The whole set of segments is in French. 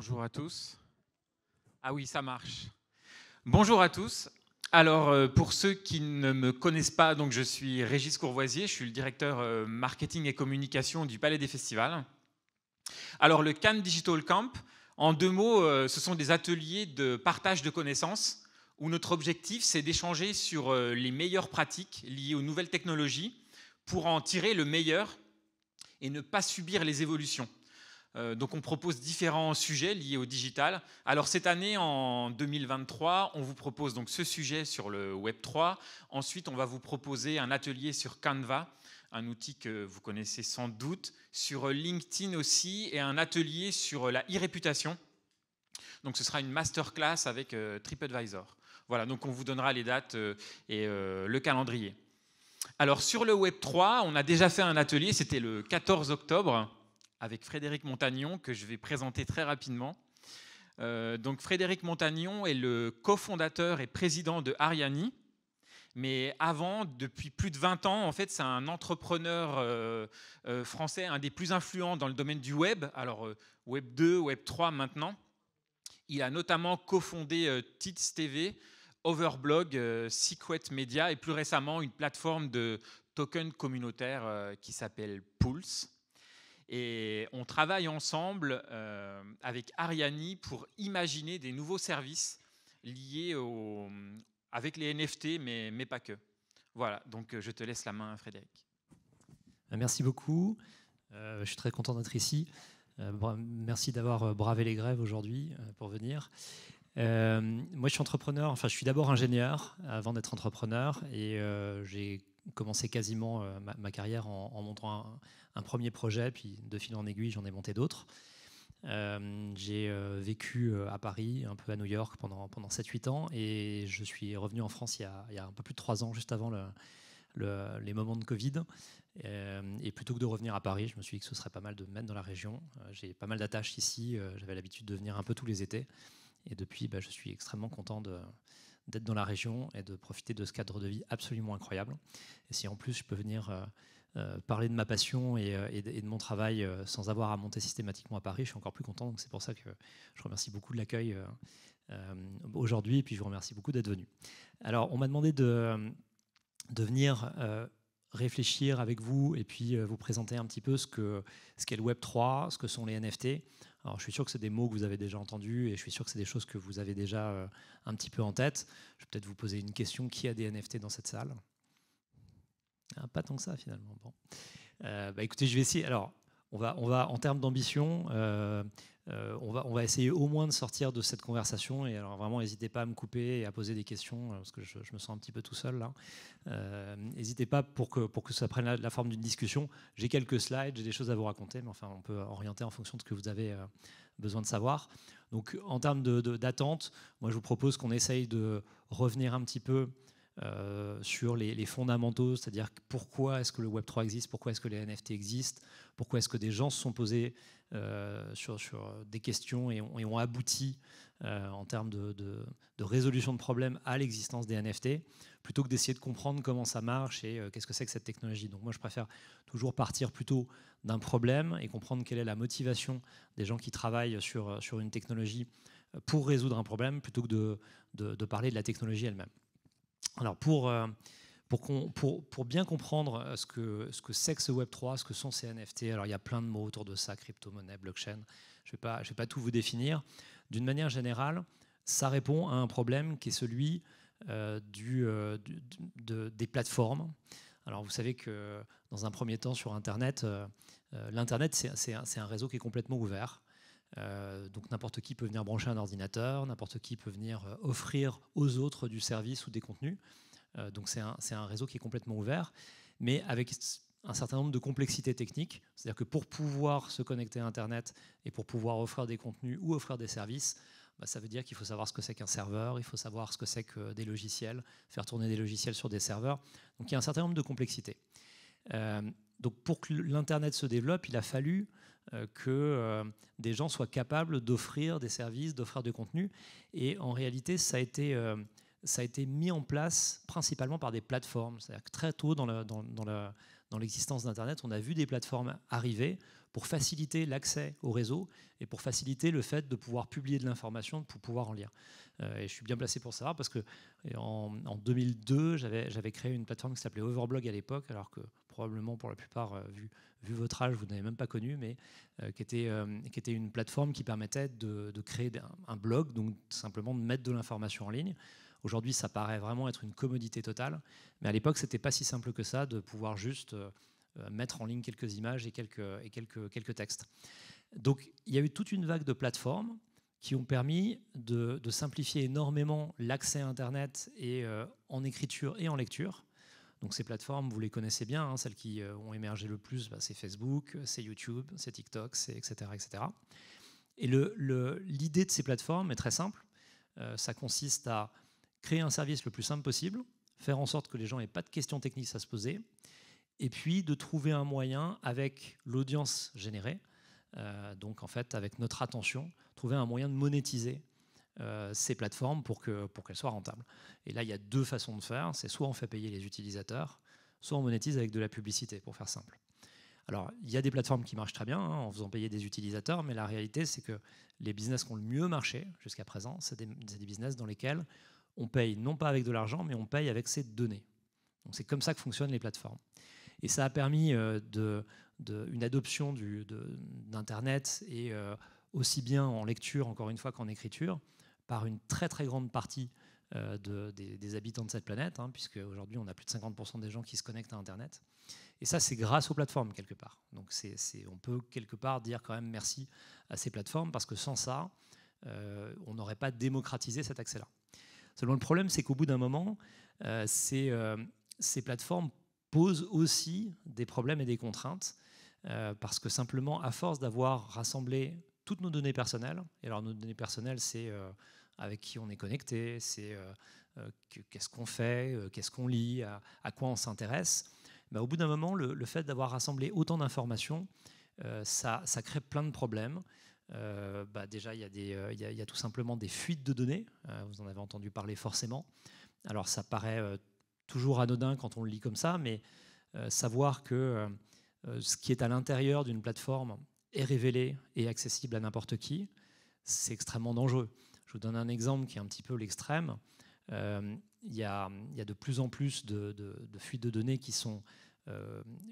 Bonjour à tous. Ah oui, ça marche. Bonjour à tous. Alors, euh, pour ceux qui ne me connaissent pas, donc je suis Régis Courvoisier, je suis le directeur euh, marketing et communication du Palais des Festivals. Alors, le Cannes Digital Camp, en deux mots, euh, ce sont des ateliers de partage de connaissances où notre objectif, c'est d'échanger sur les meilleures pratiques liées aux nouvelles technologies pour en tirer le meilleur et ne pas subir les évolutions. Euh, donc on propose différents sujets liés au digital. Alors cette année, en 2023, on vous propose donc ce sujet sur le Web 3. Ensuite, on va vous proposer un atelier sur Canva, un outil que vous connaissez sans doute, sur LinkedIn aussi, et un atelier sur la e-réputation. Donc ce sera une masterclass avec euh, TripAdvisor. Voilà, donc on vous donnera les dates euh, et le calendrier. Alors sur le Web 3, on a déjà fait un atelier, c'était le 14 octobre avec Frédéric Montagnon, que je vais présenter très rapidement. Euh, donc Frédéric Montagnon est le cofondateur et président de Ariani. Mais avant, depuis plus de 20 ans, en fait, c'est un entrepreneur euh, euh, français, un des plus influents dans le domaine du web, alors Web 2, Web 3 maintenant. Il a notamment cofondé Tits TV, Overblog, Secret Media et plus récemment une plateforme de tokens communautaires qui s'appelle Pulse. Et on travaille ensemble euh, avec Ariani pour imaginer des nouveaux services liés au, avec les NFT, mais, mais, pas que. Voilà, donc euh, je te laisse la main, Frédéric. Euh, merci beaucoup. je suis très content d'être ici. merci d'avoir bravé les grèves aujourd'hui pour venir. moi, je suis entrepreneur, enfin, je suis d'abord ingénieur avant d'être entrepreneur et j'ai commencé quasiment euh, ma, carrière en, en montant un, premier projet, puis de fil en aiguille, j'en ai monté d'autres. Euh, j'ai euh, vécu à Paris, un peu à New York pendant, pendant 7-8 ans, et je suis revenu en France il y a, un peu plus de 3 ans, juste avant le, les moments de Covid. Et, plutôt que de revenir à Paris, je me suis dit que ce serait pas mal de me mettre dans la région. J'ai pas mal d'attaches ici, j'avais l'habitude de venir un peu tous les étés. Et depuis, bah, je suis extrêmement content de, d'être dans la région et de profiter de ce cadre de vie absolument incroyable. Et si en plus je peux venir euh, euh, parler de ma passion et, euh, de, mon travail sans avoir à monter systématiquement à Paris, je suis encore plus content. Donc c'est pour ça que je remercie beaucoup de l'accueil aujourd'hui et puis je vous remercie beaucoup d'être venu. Alors on m'a demandé de, venir réfléchir avec vous et puis vous présenter un petit peu ce qu'est ce qu'est le Web3, ce que sont les NFT, alors je suis sûr que c'est des mots que vous avez déjà entendus et je suis sûr que c'est des choses que vous avez déjà euh, un petit peu en tête. Je vais peut-être vous poser une question. Qui a des NFT dans cette salle ah, Pas tant que ça finalement. Bon. Euh, bah, écoutez, je vais essayer. Alors on va, on va en termes d'ambition, euh, euh, on, va, essayer au moins de sortir de cette conversation. Et alors, vraiment, n'hésitez pas à me couper et à poser des questions, euh, parce que je, me sens un petit peu tout seul là. Euh, n'hésitez pas pour que, pour que ça prenne la, forme d'une discussion. J'ai quelques slides, j'ai des choses à vous raconter, mais enfin, on peut orienter en fonction de ce que vous avez besoin de savoir. Donc, en termes d'attente, moi, je vous propose qu'on essaye de revenir un petit peu sur les, les fondamentaux, c'est-à-dire pourquoi est-ce que le Web3 existe, pourquoi est-ce que les NFT existent, pourquoi est-ce que des gens se sont posés euh, sur, des questions et ont abouti euh, en termes de, résolution de problèmes à l'existence des NFT, plutôt que d'essayer de comprendre comment ça marche et euh, qu'est-ce que c'est que cette technologie. Donc moi, je préfère toujours partir plutôt d'un problème et comprendre quelle est la motivation des gens qui travaillent sur, une technologie pour résoudre un problème, plutôt que de, de parler de la technologie elle-même. Alors pour pour, bien comprendre euh, ce que, ce que c'est que ce Web3, ce que sont ces NFT, alors il y a plein de mots autour de ça, crypto-monnaie, blockchain, je ne vais, pas, tout vous définir. D'une manière générale, ça répond à un problème qui est celui euh, du, euh, des plateformes. Alors vous savez que dans un premier temps sur Internet, l'Internet c'est un, réseau qui est complètement ouvert. donc n'importe qui peut venir brancher un ordinateur, n'importe qui peut venir offrir aux autres du service ou des contenus. Euh, donc c'est un, réseau qui est complètement ouvert, mais avec un certain nombre de complexités techniques. C'est-à-dire que pour pouvoir se connecter à Internet et pour pouvoir offrir des contenus ou offrir des services, bah, ça veut dire qu'il faut savoir ce que c'est qu'un serveur, il faut savoir ce que c'est que des logiciels, faire tourner des logiciels sur des serveurs. Donc il y a un certain nombre de complexités. Euh, donc pour que l'Internet se développe, il a fallu euh, que des gens soient capables d'offrir des services, d'offrir des contenus. Et en réalité, ça a été ça a été mis en place principalement par des plateformes. C'est-à-dire que très tôt dans, dans, l'existence d'Internet, on a vu des plateformes arriver pour faciliter l'accès au réseau et pour faciliter le fait de pouvoir publier de l'information, pour pouvoir en lire. Euh, et je suis bien placé pour ça parce que euh, en, 2002, j'avais créé une plateforme qui s'appelait Overblog à l'époque, alors que probablement pour la plupart, euh, vu, vu, votre âge, vous n'avez même pas connu, mais qui, était, qui était une plateforme qui permettait de, créer un, un blog, donc simplement de mettre de l'information en ligne. Aujourd'hui, ça paraît vraiment être une commodité totale, mais à l'époque, c'était pas si simple que ça de pouvoir juste euh, mettre en ligne quelques images et quelques, et quelques, quelques textes. Donc, il y a eu toute une vague de plateformes qui ont permis de, simplifier énormément l'accès à Internet et euh, en écriture et en lecture. Donc ces plateformes, vous les connaissez bien, hein, celles qui euh, ont émergé le plus, bah, c'est Facebook, c'est YouTube, c'est TikTok, c'est etc. etc. Et l'idée le, de ces plateformes est très simple. ça consiste à créer un service le plus simple possible, faire en sorte que les gens n'aient pas de questions techniques à se poser, et puis de trouver un moyen avec l'audience générée, euh, donc en fait avec notre attention, trouver un moyen de monétiser euh, ces plateformes pour qu'elles pour qu'elles soient rentables. Et là, il y a deux façons de faire. C'est soit on fait payer les utilisateurs, soit on monétise avec de la publicité, pour faire simple. Alors, il y a des plateformes qui marchent très bien hein, en faisant payer des utilisateurs, mais la réalité, c'est que les business qui ont le mieux marché jusqu'à présent, c'est des business dans lesquels on paye non pas avec de l'argent, mais on paye avec ses données. Donc c'est comme ça que fonctionnent les plateformes. Et ça a permis euh, de, une adoption d'Internet et euh, aussi bien en lecture, encore une fois, qu'en écriture, par une très très grande partie euh, des, habitants de cette planète, hein, puisque aujourd'hui on a plus de 50% des gens qui se connectent à Internet. Et ça, c'est grâce aux plateformes, quelque part. Donc c'est on peut quelque part dire quand même merci à ces plateformes, parce que sans ça, on n'aurait pas démocratisé cet accès-là. Seulement, le problème, c'est qu'au bout d'un moment, euh, euh, ces, plateformes posent aussi des problèmes et des contraintes, euh, parce que simplement, à force d'avoir rassemblé toutes nos données personnelles, et alors nos données personnelles, c'est avec qui on est connecté, c'est qu'est-ce qu'on fait, qu'est-ce qu'on lit, à, quoi on s'intéresse, au bout d'un moment, le, fait d'avoir rassemblé autant d'informations, ça, ça, crée plein de problèmes. Euh, bah déjà, il y, a des, euh, il, y a, tout simplement des fuites de données. Euh, vous en avez entendu parler forcément. Alors, ça paraît toujours anodin quand on le lit comme ça, mais savoir que ce qui est à l'intérieur d'une plateforme est révélé et accessible à n'importe qui, c'est extrêmement dangereux. Je vous donne un exemple qui est un petit peu l'extrême. il, y, y a, de plus en plus de, fuites de données qui sont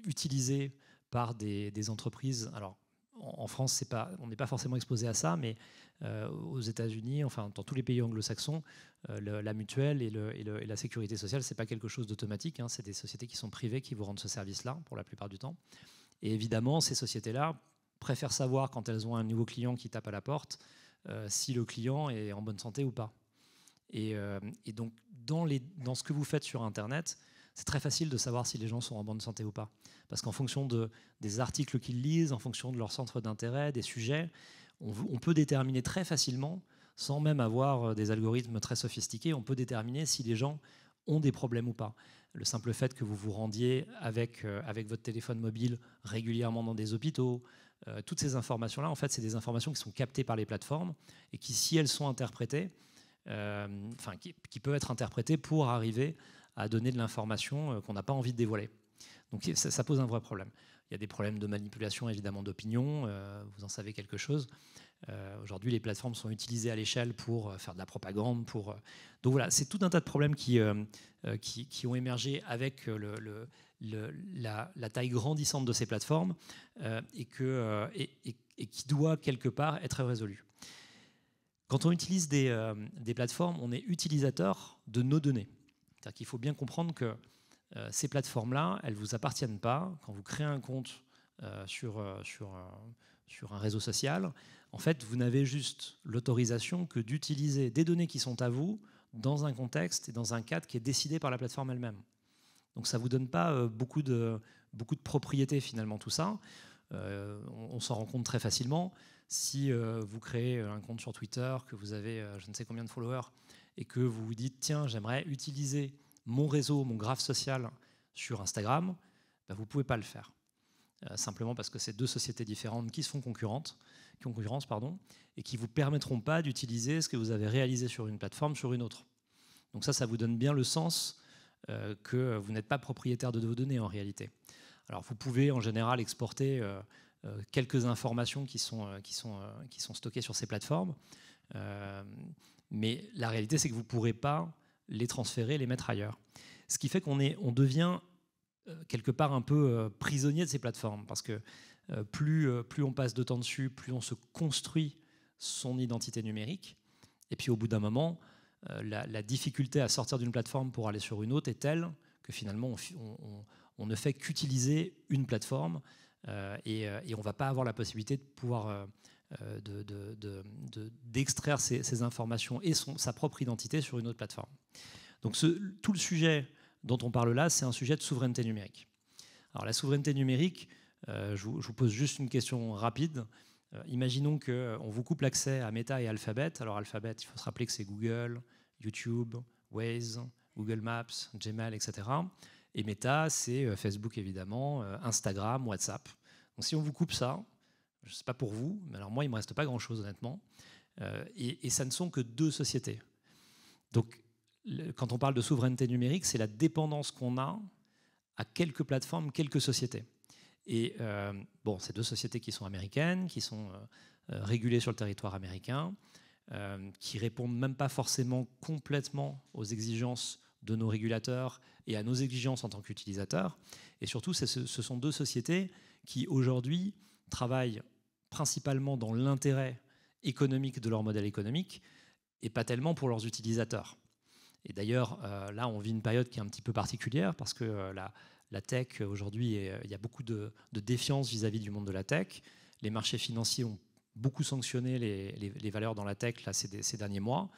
utilisées par des, des entreprises. Alors, en France, on n'est pas forcément exposé à ça, mais euh, aux États-Unis, enfin dans tous les pays anglo-saxons, euh, la mutuelle et, la sécurité sociale, c'est pas quelque chose d'automatique. Hein. c'est des sociétés qui sont privées qui vous rendent ce service-là pour la plupart du temps. Et évidemment, ces sociétés-là préfèrent savoir quand elles ont un nouveau client qui tape à la porte euh, si le client est en bonne santé ou pas. Et, donc dans, ce que vous faites sur Internet, c'est très facile de savoir si les gens sont en bonne santé ou pas. Parce qu'en fonction de, des articles qu'ils lisent, en fonction de leur centre d'intérêt, des sujets, on, peut déterminer très facilement, sans même avoir euh, des algorithmes très sophistiqués, on peut déterminer si les gens ont des problèmes ou pas. Le simple fait que vous vous rendiez avec, euh, avec votre téléphone mobile régulièrement dans des hôpitaux, euh, toutes ces informations-là, en fait, c'est des informations qui sont captées par les plateformes et qui, si elles sont interprétées, enfin, qui, qui, peuvent être interprétées pour arriver à donner de l'information euh, qu'on n'a pas envie de dévoiler. Donc ça, pose un vrai problème. Il y a des problèmes de manipulation, évidemment, d'opinion, euh, vous en savez quelque chose. Euh, aujourd'hui, les plateformes sont utilisées à l'échelle pour faire de la propagande. Pour, Donc voilà, c'est tout un tas de problèmes qui, qui, ont émergé avec le, la, taille grandissante de ces plateformes et, que, et, qui doit quelque part être résolu. Quand on utilise des, des plateformes, on est utilisateur de nos données cest à qu'il faut bien comprendre que euh, ces plateformes-là, elles ne vous appartiennent pas. Quand vous créez un compte euh, euh, sur, un réseau social, en fait, vous n'avez juste l'autorisation que d'utiliser des données qui sont à vous dans un contexte et dans un cadre qui est décidé par la plateforme elle-même. Donc ça ne vous donne pas beaucoup de, beaucoup propriétés finalement tout ça. on, s'en rend compte très facilement. Si vous créez un compte sur Twitter, que vous avez je ne sais combien de followers, et que vous vous dites, tiens, j'aimerais utiliser mon réseau, mon graphe social sur Instagram, ben, vous ne pouvez pas le faire. Euh, simplement parce que c'est deux sociétés différentes qui se concurrentes, qui ont concurrence, pardon, et qui ne vous permettront pas d'utiliser ce que vous avez réalisé sur une plateforme sur une autre. Donc ça, ça vous donne bien le sens euh, que vous n'êtes pas propriétaire de vos données en réalité. Alors vous pouvez en général exporter euh, quelques informations qui sont, qui, sont, qui sont stockées sur ces plateformes. Mais la réalité, c'est que vous ne pourrez pas les transférer, les mettre ailleurs. Ce qui fait qu'on on devient euh, quelque part un peu euh, prisonnier de ces plateformes, parce que euh, plus, plus on passe de temps dessus, plus on se construit son identité numérique. Et puis au bout d'un moment, la, difficulté à sortir d'une plateforme pour aller sur une autre est telle que finalement, on, ne fait qu'utiliser une plateforme et, et, on ne va pas avoir la possibilité de pouvoir euh, d'extraire de, ces, informations et sa propre identité sur une autre plateforme. Donc ce, tout le sujet dont on parle là, c'est un sujet de souveraineté numérique. Alors la souveraineté numérique, euh, je, vous, pose juste une question rapide. Euh, imaginons qu'on vous coupe l'accès à Meta et Alphabet. Alors Alphabet, il faut se rappeler que c'est Google, YouTube, Waze, Google Maps, Gmail, etc. Et Meta, c'est Facebook évidemment, Instagram, WhatsApp. Donc si on vous coupe ça, je ne sais pas pour vous, mais alors moi, il ne me reste pas grand-chose, honnêtement. Euh, et, ça ne sont que deux sociétés. Donc, quand on parle de souveraineté numérique, c'est la dépendance qu'on a à quelques plateformes, quelques sociétés. Et euh, bon, c'est deux sociétés qui sont américaines, qui sont euh, régulées sur le territoire américain, qui répondent même pas forcément complètement aux exigences de nos régulateurs et à nos exigences en tant qu'utilisateurs. Et surtout, ce sont deux sociétés qui, aujourd'hui, travaillent principalement dans l'intérêt économique de leur modèle économique et pas tellement pour leurs utilisateurs. Et d'ailleurs, euh, là, on vit une période qui est un petit peu particulière parce que euh, la, tech, euh, aujourd'hui, il y a beaucoup de, défiance vis-à-vis du monde de la tech. Les marchés financiers ont beaucoup sanctionné les, valeurs dans la tech là, ces, derniers mois.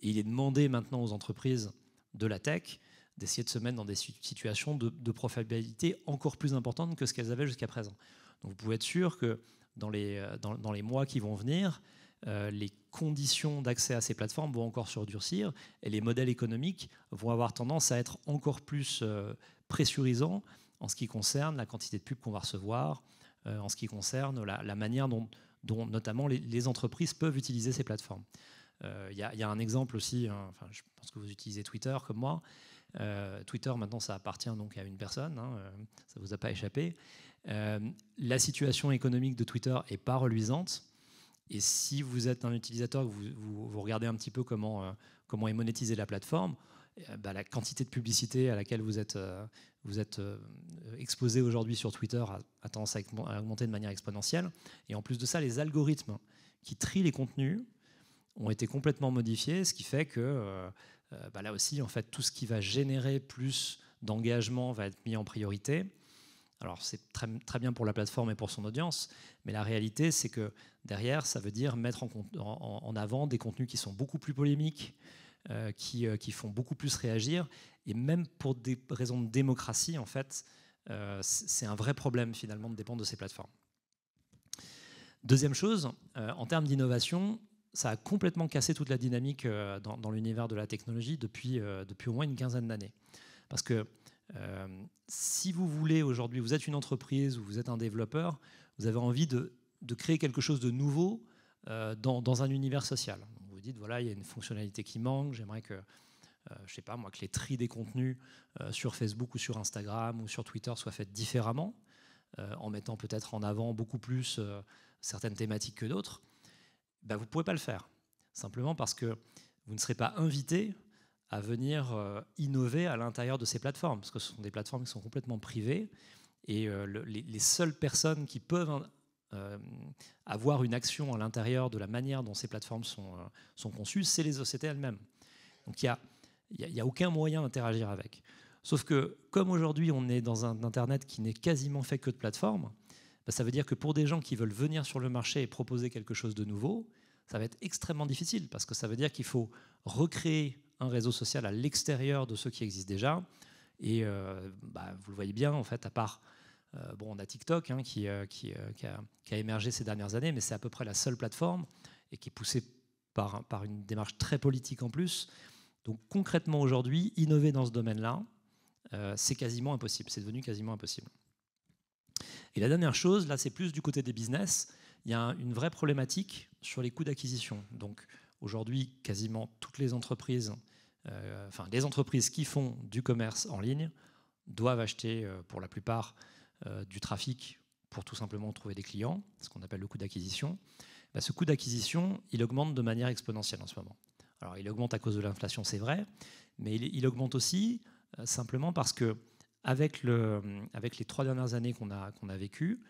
Et il est demandé maintenant aux entreprises de la tech d'essayer de se mettre dans des situations de, de profitabilité encore plus importantes que ce qu'elles avaient jusqu'à présent vous pouvez être sûr que dans les, euh, dans, les mois qui vont venir, euh, les conditions d'accès à ces plateformes vont encore surdurcir et les modèles économiques vont avoir tendance à être encore plus euh, pressurisants en ce qui concerne la quantité de pubs qu'on va recevoir, en ce qui concerne la, manière dont, dont notamment les, entreprises peuvent utiliser ces plateformes. Il y, a un exemple aussi, hein, enfin, je pense que vous utilisez Twitter comme moi. Twitter, maintenant, ça appartient donc à une personne, hein, ça ne vous a pas échappé. Euh, la situation économique de Twitter n'est pas reluisante. Et si vous êtes un utilisateur, vous, vous, regardez un petit peu comment, euh, est monétisée la plateforme, eh ben, la quantité de publicité à laquelle vous êtes, euh, êtes exposé aujourd'hui sur Twitter a, tendance à, augmenter de manière exponentielle. Et en plus de ça, les algorithmes qui trient les contenus ont été complètement modifiés, ce qui fait que bah là aussi, en fait, tout ce qui va générer plus d'engagement va être mis en priorité. Alors c'est très, très, bien pour la plateforme et pour son audience, mais la réalité c'est que derrière, ça veut dire mettre en, avant des contenus qui sont beaucoup plus polémiques, euh, euh, qui, font beaucoup plus réagir, et même pour des raisons de démocratie, en fait, euh, c'est un vrai problème finalement de dépendre de ces plateformes. Deuxième chose, en termes d'innovation, ça a complètement cassé toute la dynamique dans, l'univers de la technologie depuis, depuis au moins une quinzaine d'années. Parce que euh, si vous voulez aujourd'hui, vous êtes une entreprise ou vous êtes un développeur, vous avez envie de, créer quelque chose de nouveau euh, dans, un univers social. Vous vous dites, voilà, il y a une fonctionnalité qui manque, j'aimerais que euh, je sais pas moi, que les tris des contenus sur Facebook ou sur Instagram ou sur Twitter soient faits différemment, en mettant peut-être en avant beaucoup plus certaines thématiques que d'autres, ben, vous ne pouvez pas le faire. Simplement parce que vous ne serez pas invité à venir euh, innover à l'intérieur de ces plateformes, parce que ce sont des plateformes qui sont complètement privées, et euh, les, seules personnes qui peuvent euh, avoir une action à l'intérieur de la manière dont ces plateformes sont, sont conçues, c'est les sociétés elles-mêmes. Donc il n'y a, y a, aucun moyen d'interagir avec. Sauf que comme aujourd'hui on est dans un Internet qui n'est quasiment fait que de plateformes, bah, ça veut dire que pour des gens qui veulent venir sur le marché et proposer quelque chose de nouveau, ça va être extrêmement difficile parce que ça veut dire qu'il faut recréer un réseau social à l'extérieur de ceux qui existent déjà. Et euh, bah, vous le voyez bien, en fait, à part, euh, bon, on a TikTok hein, euh, qui, a, émergé ces dernières années, mais c'est à peu près la seule plateforme et qui est poussée par, par une démarche très politique en plus. Donc concrètement aujourd'hui, innover dans ce domaine-là, c'est quasiment impossible, c'est devenu quasiment impossible. Et la dernière chose, là c'est plus du côté des business, il y a une vraie problématique sur les coûts d'acquisition. Donc Aujourd'hui, quasiment toutes les entreprises, euh, enfin les entreprises qui font du commerce en ligne, doivent acheter euh, pour la plupart euh, du trafic pour tout simplement trouver des clients, ce qu'on appelle le coût d'acquisition. Bah, ce coût d'acquisition, il augmente de manière exponentielle en ce moment. Alors il augmente à cause de l'inflation, c'est vrai, mais il, augmente aussi simplement parce que avec, le, avec les trois dernières années qu'on a, qu'on a vécues,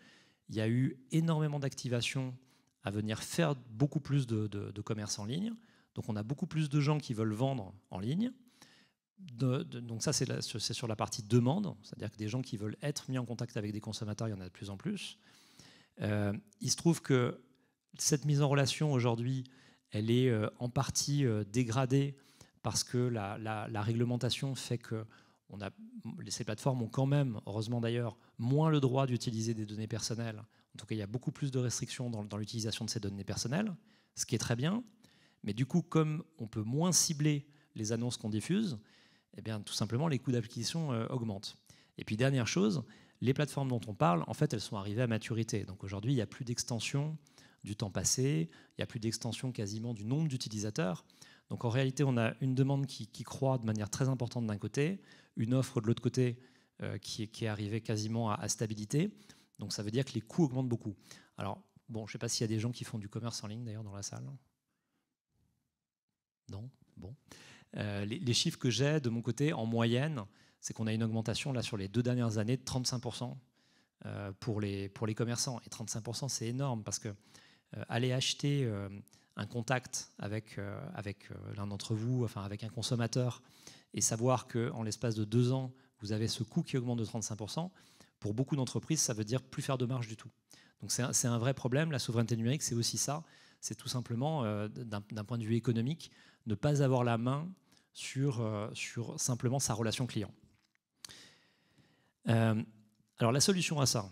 il y a eu énormément d'activations à venir faire beaucoup plus de, commerce en ligne. Donc on a beaucoup plus de gens qui veulent vendre en ligne. De, donc ça c'est sur la partie demande, c'est-à-dire que des gens qui veulent être mis en contact avec des consommateurs, il y en a de plus en plus. Euh, il se trouve que cette mise en relation aujourd'hui, elle est euh, en partie euh, dégradée parce que la, la réglementation fait que on a, ces plateformes ont quand même, heureusement d'ailleurs, moins le droit d'utiliser des données personnelles. En tout cas, il y a beaucoup plus de restrictions dans, l'utilisation de ces données personnelles, ce qui est très bien. Mais du coup, comme on peut moins cibler les annonces qu'on diffuse, eh bien, tout simplement, les coûts d'application euh, augmentent. Et puis, dernière chose, les plateformes dont on parle, en fait, elles sont arrivées à maturité. Donc aujourd'hui, il n'y a plus d'extension du temps passé, il n'y a plus d'extension quasiment du nombre d'utilisateurs. Donc en réalité, on a une demande qui, croît de manière très importante d'un côté, une offre de l'autre côté euh, qui, est arrivée quasiment à, stabilité. Donc ça veut dire que les coûts augmentent beaucoup. Alors, bon, je ne sais pas s'il y a des gens qui font du commerce en ligne d'ailleurs dans la salle. Non Bon. Euh, les, chiffres que j'ai de mon côté, en moyenne, c'est qu'on a une augmentation là sur les deux dernières années de 35% euh, pour, les, pour les commerçants. Et 35%, c'est énorme parce que aller acheter un contact avec, euh, avec euh, l'un d'entre vous, enfin avec un consommateur, et savoir qu'en l'espace de deux ans, vous avez ce coût qui augmente de 35%, pour beaucoup d'entreprises, ça veut dire plus faire de marge du tout. Donc c'est un, vrai problème. La souveraineté numérique, c'est aussi ça. C'est tout simplement, euh, d'un point de vue économique, ne pas avoir la main sur, sur simplement sa relation client. alors la solution à ça,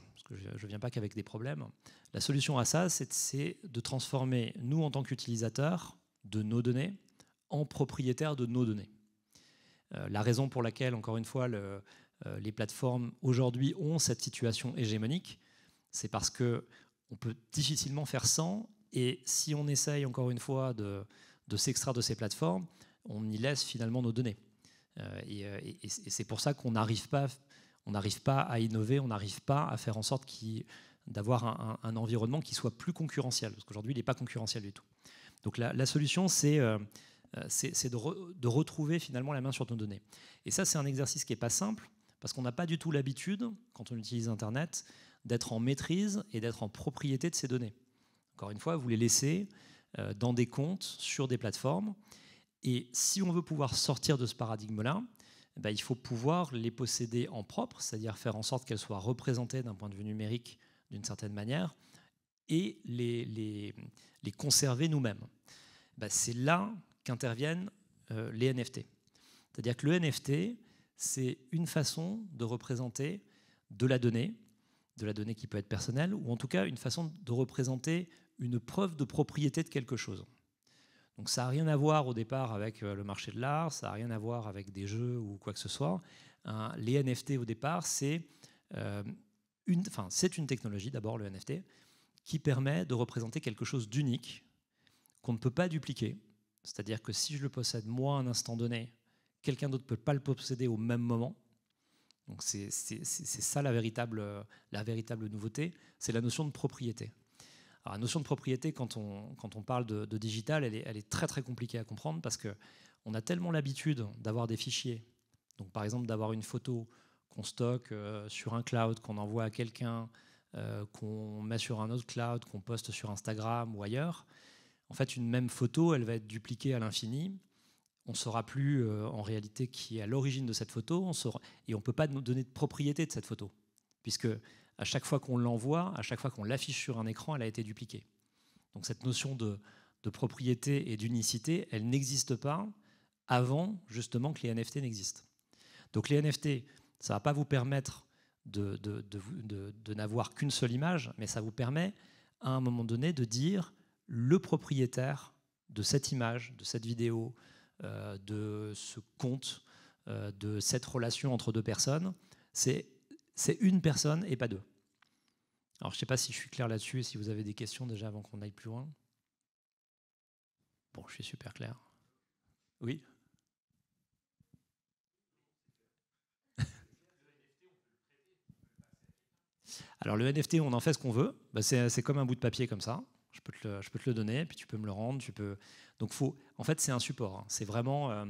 je ne viens pas qu'avec des problèmes. La solution à ça, c'est de transformer nous en tant qu'utilisateurs de nos données en propriétaires de nos données. Euh, la raison pour laquelle, encore une fois, euh, les plateformes aujourd'hui ont cette situation hégémonique, c'est parce que on peut difficilement faire sans. Et si on essaye encore une fois de, s'extraire de ces plateformes, on y laisse finalement nos données. Euh, et c'est pour ça qu'on n'arrive pas on n'arrive pas à innover, on n'arrive pas à faire en sorte d'avoir un, environnement qui soit plus concurrentiel, parce qu'aujourd'hui, il n'est pas concurrentiel du tout. Donc la, solution, c'est euh, de, retrouver finalement la main sur nos données. Et ça, c'est un exercice qui n'est pas simple, parce qu'on n'a pas du tout l'habitude, quand on utilise Internet, d'être en maîtrise et d'être en propriété de ces données. Encore une fois, vous les laissez euh, dans des comptes, sur des plateformes. Et si on veut pouvoir sortir de ce paradigme-là, bah, il faut pouvoir les posséder en propre, c'est-à-dire faire en sorte qu'elles soient représentées d'un point de vue numérique d'une certaine manière, et les, les, conserver nous-mêmes. Bah, c'est là qu'interviennent euh, les NFT. C'est-à-dire que le NFT, c'est une façon de représenter de la donnée, de la donnée qui peut être personnelle, ou en tout cas une façon de représenter une preuve de propriété de quelque chose. Donc ça n'a rien à voir au départ avec euh, le marché de l'art, ça n'a rien à voir avec des jeux ou quoi que ce soit. Hein, les NFT au départ, c'est euh, une, une technologie, d'abord le NFT, qui permet de représenter quelque chose d'unique qu'on ne peut pas dupliquer. C'est-à-dire que si je le possède moi à un instant donné, quelqu'un d'autre ne peut pas le posséder au même moment. Donc c'est ça la véritable, la véritable nouveauté, c'est la notion de propriété la notion de propriété, quand on, quand on parle de, digital, elle est, elle est, très très compliquée à comprendre parce qu'on a tellement l'habitude d'avoir des fichiers. Donc, par exemple, d'avoir une photo qu'on stocke euh, sur un cloud, qu'on envoie à quelqu'un, euh, qu'on met sur un autre cloud, qu'on poste sur Instagram ou ailleurs. En fait, une même photo, elle va être dupliquée à l'infini. On ne saura plus euh, en réalité qui est à l'origine de cette photo, on et on ne peut pas nous donner de propriété de cette photo, puisque à chaque fois qu'on l'envoie, à chaque fois qu'on l'affiche sur un écran, elle a été dupliquée. Donc cette notion de, propriété et d'unicité, elle n'existe pas avant justement que les NFT n'existent. Donc les NFT, ça ne va pas vous permettre de, n'avoir qu'une seule image, mais ça vous permet à un moment donné de dire le propriétaire de cette image, de cette vidéo, euh, de ce compte, euh, de cette relation entre deux personnes, c'est une personne et pas deux. Alors, je ne sais pas si je suis clair là-dessus et si vous avez des questions déjà avant qu'on aille plus loin. Bon, je suis super clair. Oui Alors le NFT, on en fait ce qu'on veut. Bah, c'est comme un bout de papier comme ça. Je peux, te le, je peux donner, puis tu peux me le rendre. Tu peux... Donc faut... en fait, c'est un support. Hein. C'est vraiment... Euh,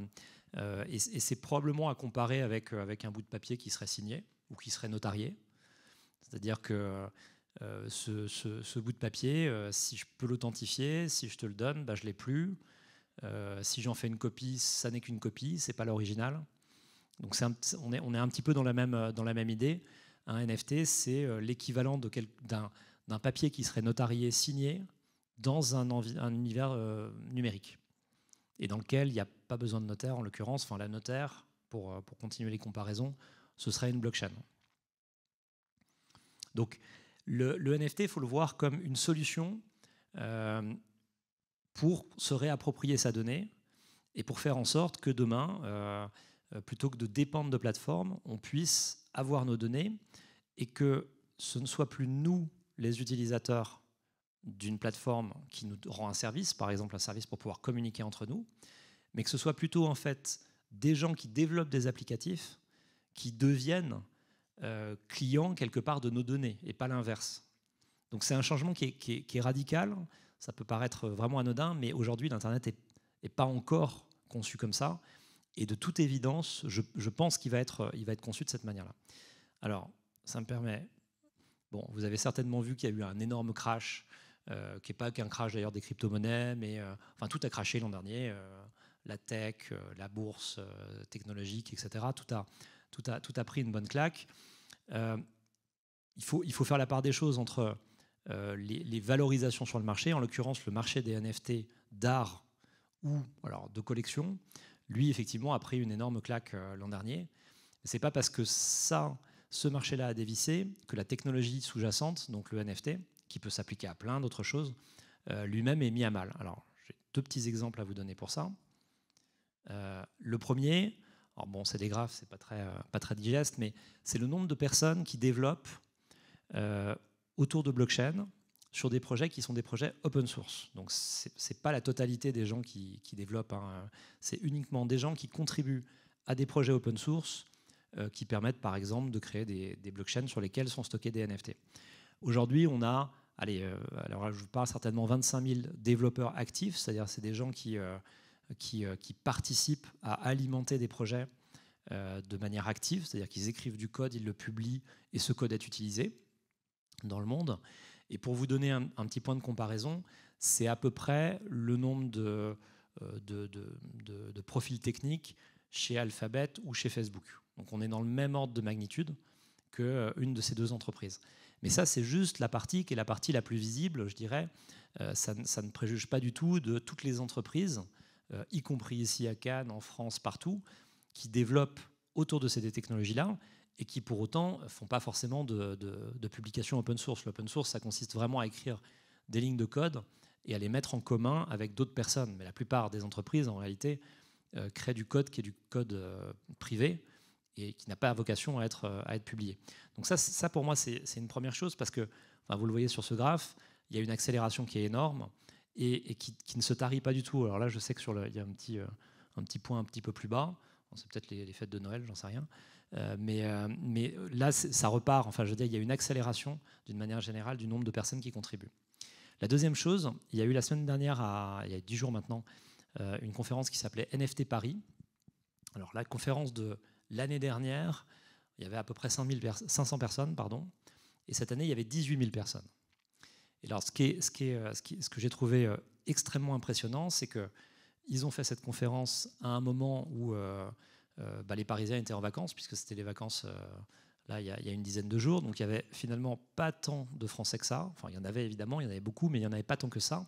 euh, et c'est probablement à comparer avec, euh, avec un bout de papier qui serait signé ou qui serait notarié. C'est-à-dire que euh, ce, bout de papier, euh, si je peux l'authentifier, si je te le donne, bah, je ne l'ai plus. Euh, si j'en fais une copie, ça n'est qu'une copie, c'est pas l'original. Donc on, est, on, est, un petit peu dans la même, dans la même idée. Un NFT, c'est l'équivalent d'un papier qui serait notarié, signé, dans un, un univers numérique, et dans lequel il n'y a pas besoin de notaire, en l'occurrence, enfin la notaire, pour, pour continuer les comparaisons, ce serait une blockchain. Donc le, NFT, il faut le voir comme une solution euh, pour se réapproprier sa donnée et pour faire en sorte que demain, euh, euh, plutôt que de dépendre de plateformes, on puisse avoir nos données et que ce ne soit plus nous, les utilisateurs d'une plateforme qui nous rend un service, par exemple un service pour pouvoir communiquer entre nous, mais que ce soit plutôt en fait des gens qui développent des applicatifs qui deviennent euh, client quelque part de nos données et pas l'inverse. Donc c'est un changement qui est, radical. Ça peut paraître vraiment anodin, mais aujourd'hui l'internet n'est pas encore conçu comme ça. Et de toute évidence, je, pense qu'il va être, conçu de cette manière-là. Alors, ça me permet. Bon, vous avez certainement vu qu'il y a eu un énorme crash, euh, qui n'est pas qu'un crash d'ailleurs des crypto-monnaies, mais euh, enfin tout a craché l'an dernier. la tech, la bourse technologique, etc. Tout a, tout a, tout a pris une bonne claque. Euh, il, faut, il faut faire la part des choses entre euh, les, valorisations sur le marché, en l'occurrence le marché des NFT d'art ou alors de collection, lui effectivement a pris une énorme claque euh, l'an dernier. C'est pas parce que ça, ce marché-là a dévissé que la technologie sous-jacente, donc le NFT, qui peut s'appliquer à plein d'autres choses, lui-même est mis à mal. Alors j'ai deux petits exemples à vous donner pour ça. le premier, alors bon, c'est des graphes, c'est pas très, euh, pas très digeste, mais c'est le nombre de personnes qui développent euh, autour de blockchain sur des projets qui sont des projets open source. Donc ce n'est pas la totalité des gens qui, développent, hein. c'est uniquement des gens qui contribuent à des projets open source euh, qui permettent par exemple de créer des, blockchains sur lesquels sont stockés des NFT. Aujourd'hui, on a, allez, alors je vous parle certainement 25 000 développeurs actifs, c'est-à-dire c'est des gens qui euh, qui, participent à alimenter des projets euh, de manière active, c'est-à-dire qu'ils écrivent du code, ils le publient et ce code est utilisé dans le monde. Et pour vous donner un, petit point de comparaison, c'est à peu près le nombre euh, de, profils techniques chez Alphabet ou chez Facebook. Donc on est dans le même ordre de magnitude qu'une de ces deux entreprises. Mais ça, c'est juste la partie qui est la partie la plus visible, je dirais. ça, ne préjuge pas du tout de toutes les entreprises euh, y compris ici à Cannes, en France, partout, qui développent autour de ces technologies-là et qui pour autant font pas forcément de, de, open source. L'open source, ça consiste vraiment à écrire des lignes de code et à les mettre en commun avec d'autres personnes. Mais la plupart des entreprises, en réalité, euh, créent du code qui est du code euh, privé et qui n'a pas vocation à être, publié. Donc ça, pour moi, c'est une première chose parce que, vous le voyez sur ce graphe, il y a une accélération qui est énorme et, qui, ne se tarit pas du tout. Alors là, je sais que sur il y a un petit, euh, un petit point un petit peu plus bas. c'est peut-être les, fêtes de Noël, j'en sais rien. Euh, mais, euh, mais là, ça repart. Enfin, je veux il y a une accélération, d'une manière générale, du nombre de personnes qui contribuent. La deuxième chose, il y a eu la semaine dernière, il y a dix jours maintenant, une conférence qui s'appelait NFT Paris. Alors la conférence de l'année dernière, il y avait à peu près 500 personnes, pardon, et cette année, il y avait 18 000 personnes. Et ce, ce, euh, ce, que j'ai trouvé euh, extrêmement impressionnant, c'est qu'ils ont fait cette conférence à un moment où euh, bah, les Parisiens étaient en vacances, puisque c'était les vacances là il y, a, une dizaine de jours. Donc il y avait finalement pas tant de Français que ça. Enfin, il y en avait évidemment, il y en avait beaucoup, mais il n'y en avait pas tant que ça,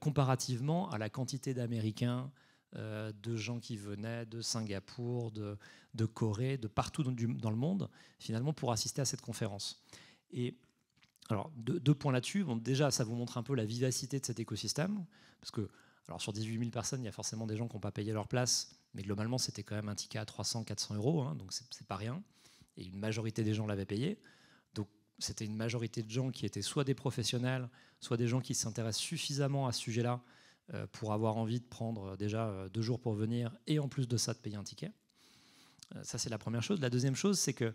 comparativement à la quantité d'Américains, de gens qui venaient de Singapour, de, Corée, de partout dans, dans, le monde, finalement pour assister à cette conférence. Et alors, deux, points là-dessus. déjà, ça vous montre un peu la vivacité de cet écosystème, parce que alors sur 18 000 personnes, il y a forcément des gens qui n'ont pas payé leur place, mais globalement, c'était quand même un ticket à 300, 400 euros, hein, donc c'est pas rien. Et une majorité des gens l'avaient payé. Donc c'était une majorité de gens qui étaient soit des professionnels, soit des gens qui s'intéressent suffisamment à ce sujet-là euh, pour avoir envie de prendre euh, déjà euh, deux jours pour venir et en plus de ça de payer un ticket. ça, c'est la première chose. La deuxième chose, c'est que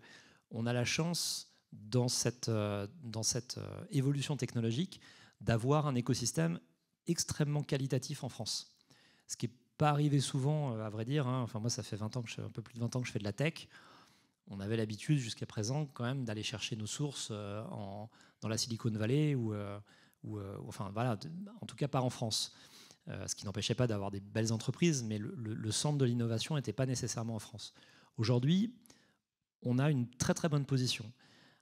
on a la chance dans cette, euh, dans cette euh, évolution technologique d'avoir un écosystème extrêmement qualitatif en France. Ce qui n'est pas arrivé souvent, euh, à vrai dire. Hein. Enfin, moi, ça fait 20 ans que un peu plus de 20 ans que je fais de la tech. On avait l'habitude jusqu'à présent quand même d'aller chercher nos sources en, dans la Silicon Valley ou, enfin voilà, en tout cas pas en France. ce qui n'empêchait pas d'avoir des belles entreprises, mais le, le centre de l'innovation n'était pas nécessairement en France. Aujourd'hui, on a une très très bonne position.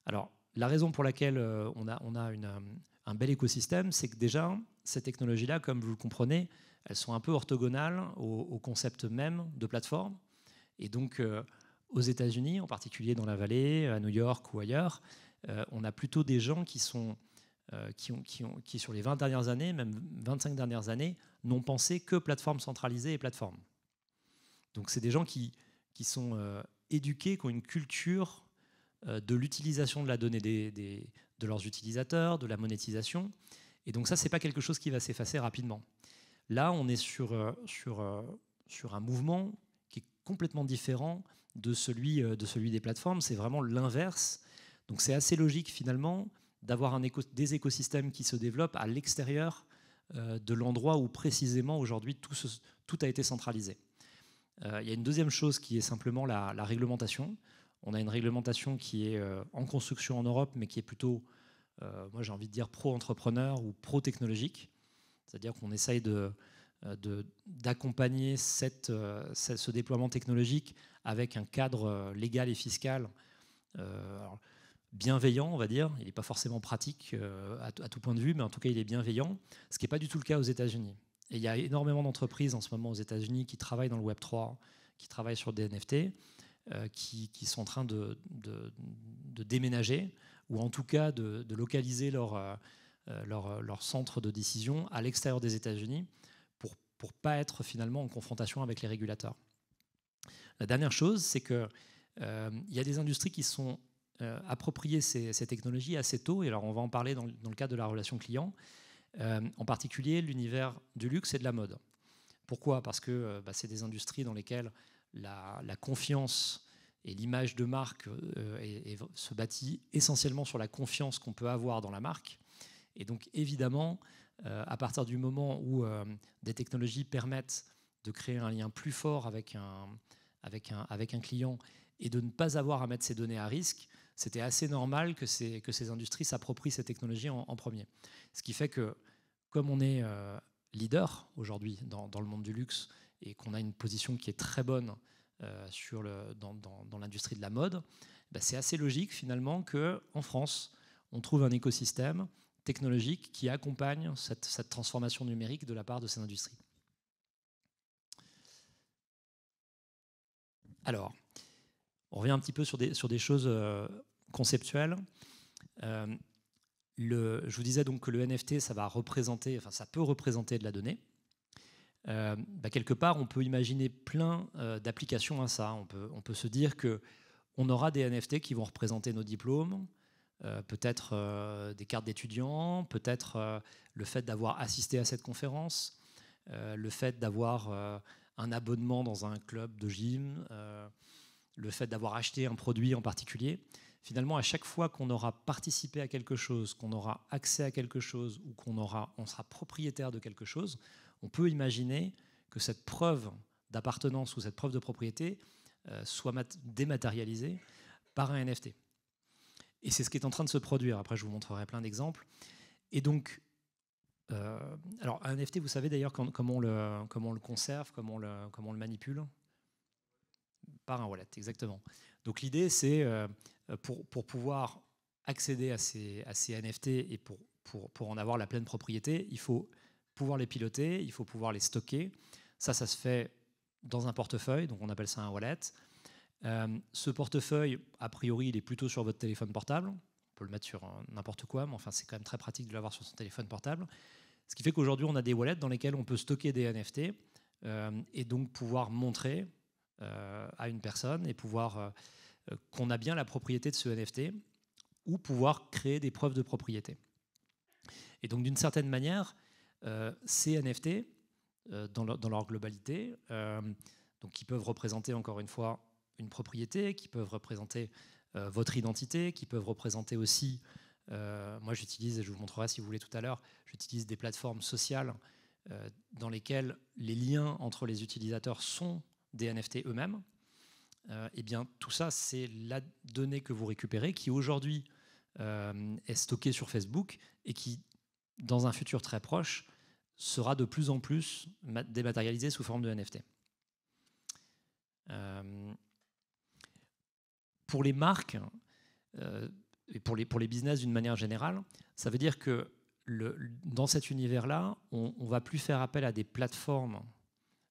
Alors, la raison pour laquelle euh, on a, euh, un bel écosystème, c'est que déjà, ces technologies-là, comme vous le comprenez, elles sont un peu orthogonales au, concept même de plateforme. Et donc, euh, aux États-Unis, en particulier dans la vallée, à New York ou ailleurs, on a plutôt des gens qui sont qui, ont, qui, ont, qui, sur les 20 dernières années, même 25 dernières années, n'ont pensé que plateforme centralisée et plateforme. Donc c'est des gens qui, sont éduqués, qui ont une culture euh, de l'utilisation de la donnée de leurs utilisateurs, de la monétisation. Et donc ça, ce n'est pas quelque chose qui va s'effacer rapidement. Là, on est sur, euh, euh, un mouvement qui est complètement différent de celui, de celui des plateformes. C'est vraiment l'inverse. Donc c'est assez logique finalement d'avoir des écosystèmes qui se développent à l'extérieur de l'endroit où précisément aujourd'hui tout, a été centralisé. Il y a une deuxième chose qui est simplement la réglementation. On a une réglementation qui est euh, en construction en Europe, mais qui est plutôt, euh, moi j'ai envie de dire, pro-entrepreneur ou pro-technologique. C'est-à-dire qu'on essaye de, euh, d'accompagner ce déploiement technologique avec un cadre légal et fiscal bienveillant, on va dire. Il n'est pas forcément pratique à, tout point de vue, mais en tout cas, il est bienveillant, ce qui n'est pas du tout le cas aux États-Unis. Et il y a énormément d'entreprises en ce moment aux États-Unis qui travaillent dans le Web3, qui travaillent sur des NFT, euh, qui, sont en train de, déménager ou en tout cas de, localiser leur, euh, euh, leur, centre de décision à l'extérieur des États-Unis pour ne pas être finalement en confrontation avec les régulateurs. La dernière chose, c'est qu'il euh, y a des industries qui sont appropriées ces, technologies assez tôt, et alors on va en parler dans, le cadre de la relation client, en particulier l'univers du luxe et de la mode. Pourquoi Parce que bah, c'est des industries dans lesquelles la, confiance et l'image de marque euh, se bâtit essentiellement sur la confiance qu'on peut avoir dans la marque. Et donc évidemment, euh, à partir du moment où euh, des technologies permettent de créer un lien plus fort avec un, client et de ne pas avoir à mettre ses données à risque, c'était assez normal que ces, industries s'approprient ces technologies en, premier. Ce qui fait que, comme on est leader aujourd'hui dans, le monde du luxe, et qu'on a une position qui est très bonne euh, sur le, dans, l'industrie de la mode, bah, c'est assez logique finalement qu'en France, on trouve un écosystème technologique qui accompagne cette, transformation numérique de la part de ces industries. Alors, on revient un petit peu sur des, sur des choses euh, conceptuelles. Euh, je vous disais donc que le NFT, ça va représenter, enfin ça peut représenter de la donnée. Euh, bah, quelque part, on peut imaginer plein euh, d'applications à ça. On peut, se dire que aura des NFT qui vont représenter nos diplômes, euh, peut-être des cartes d'étudiants, peut-être le fait d'avoir assisté à cette conférence, le fait d'avoir un abonnement dans un club de gym, le fait d'avoir acheté un produit en particulier. Finalement, à chaque fois qu'on aura participé à quelque chose, qu'on aura accès à quelque chose ou qu'on aura, on sera propriétaire de quelque chose, on peut imaginer que cette preuve d'appartenance ou cette preuve de propriété euh, soit dématérialisée par un NFT. Et c'est ce qui est en train de se produire. Après, je vous montrerai plein d'exemples. Et donc, euh, alors un NFT, vous savez d'ailleurs comment on, le, comment le conserve, comment on le, comment le manipule Par un wallet, exactement. Donc l'idée, c'est euh, pour, pouvoir accéder à ces, à NFT et pour, pour, pour en avoir la pleine propriété, il faut pouvoir les piloter, il faut pouvoir les stocker. Ça, ça se fait dans un portefeuille, donc on appelle ça un wallet. Euh, ce portefeuille, a priori, il est plutôt sur votre téléphone portable. On peut le mettre sur euh, n'importe quoi, mais enfin, c'est quand même très pratique de l'avoir sur son téléphone portable. Ce qui fait qu'aujourd'hui, on a des wallets dans lesquels on peut stocker des NFT euh, et donc pouvoir montrer à une personne et pouvoir qu'on a bien la propriété de ce NFT ou pouvoir créer des preuves de propriété. Et donc, d'une certaine manière, euh, ces NFT, euh, dans leur, globalité, euh, donc qui peuvent représenter encore une fois une propriété, qui peuvent représenter votre identité, qui peuvent représenter aussi moi, j'utilise, et je vous montrerai si vous voulez tout à l'heure, j'utilise des plateformes sociales dans lesquelles les liens entre les utilisateurs sont des NFT eux-mêmes. Euh, et eh bien, tout ça, c'est la donnée que vous récupérez qui aujourd'hui est stockée sur Facebook et qui, dans un futur très proche, sera de plus en plus dématérialisé sous forme de NFT. Euh, pour les marques euh, et pour les, pour les business d'une manière générale, ça veut dire que dans cet univers-là, on ne va plus faire appel à des plateformes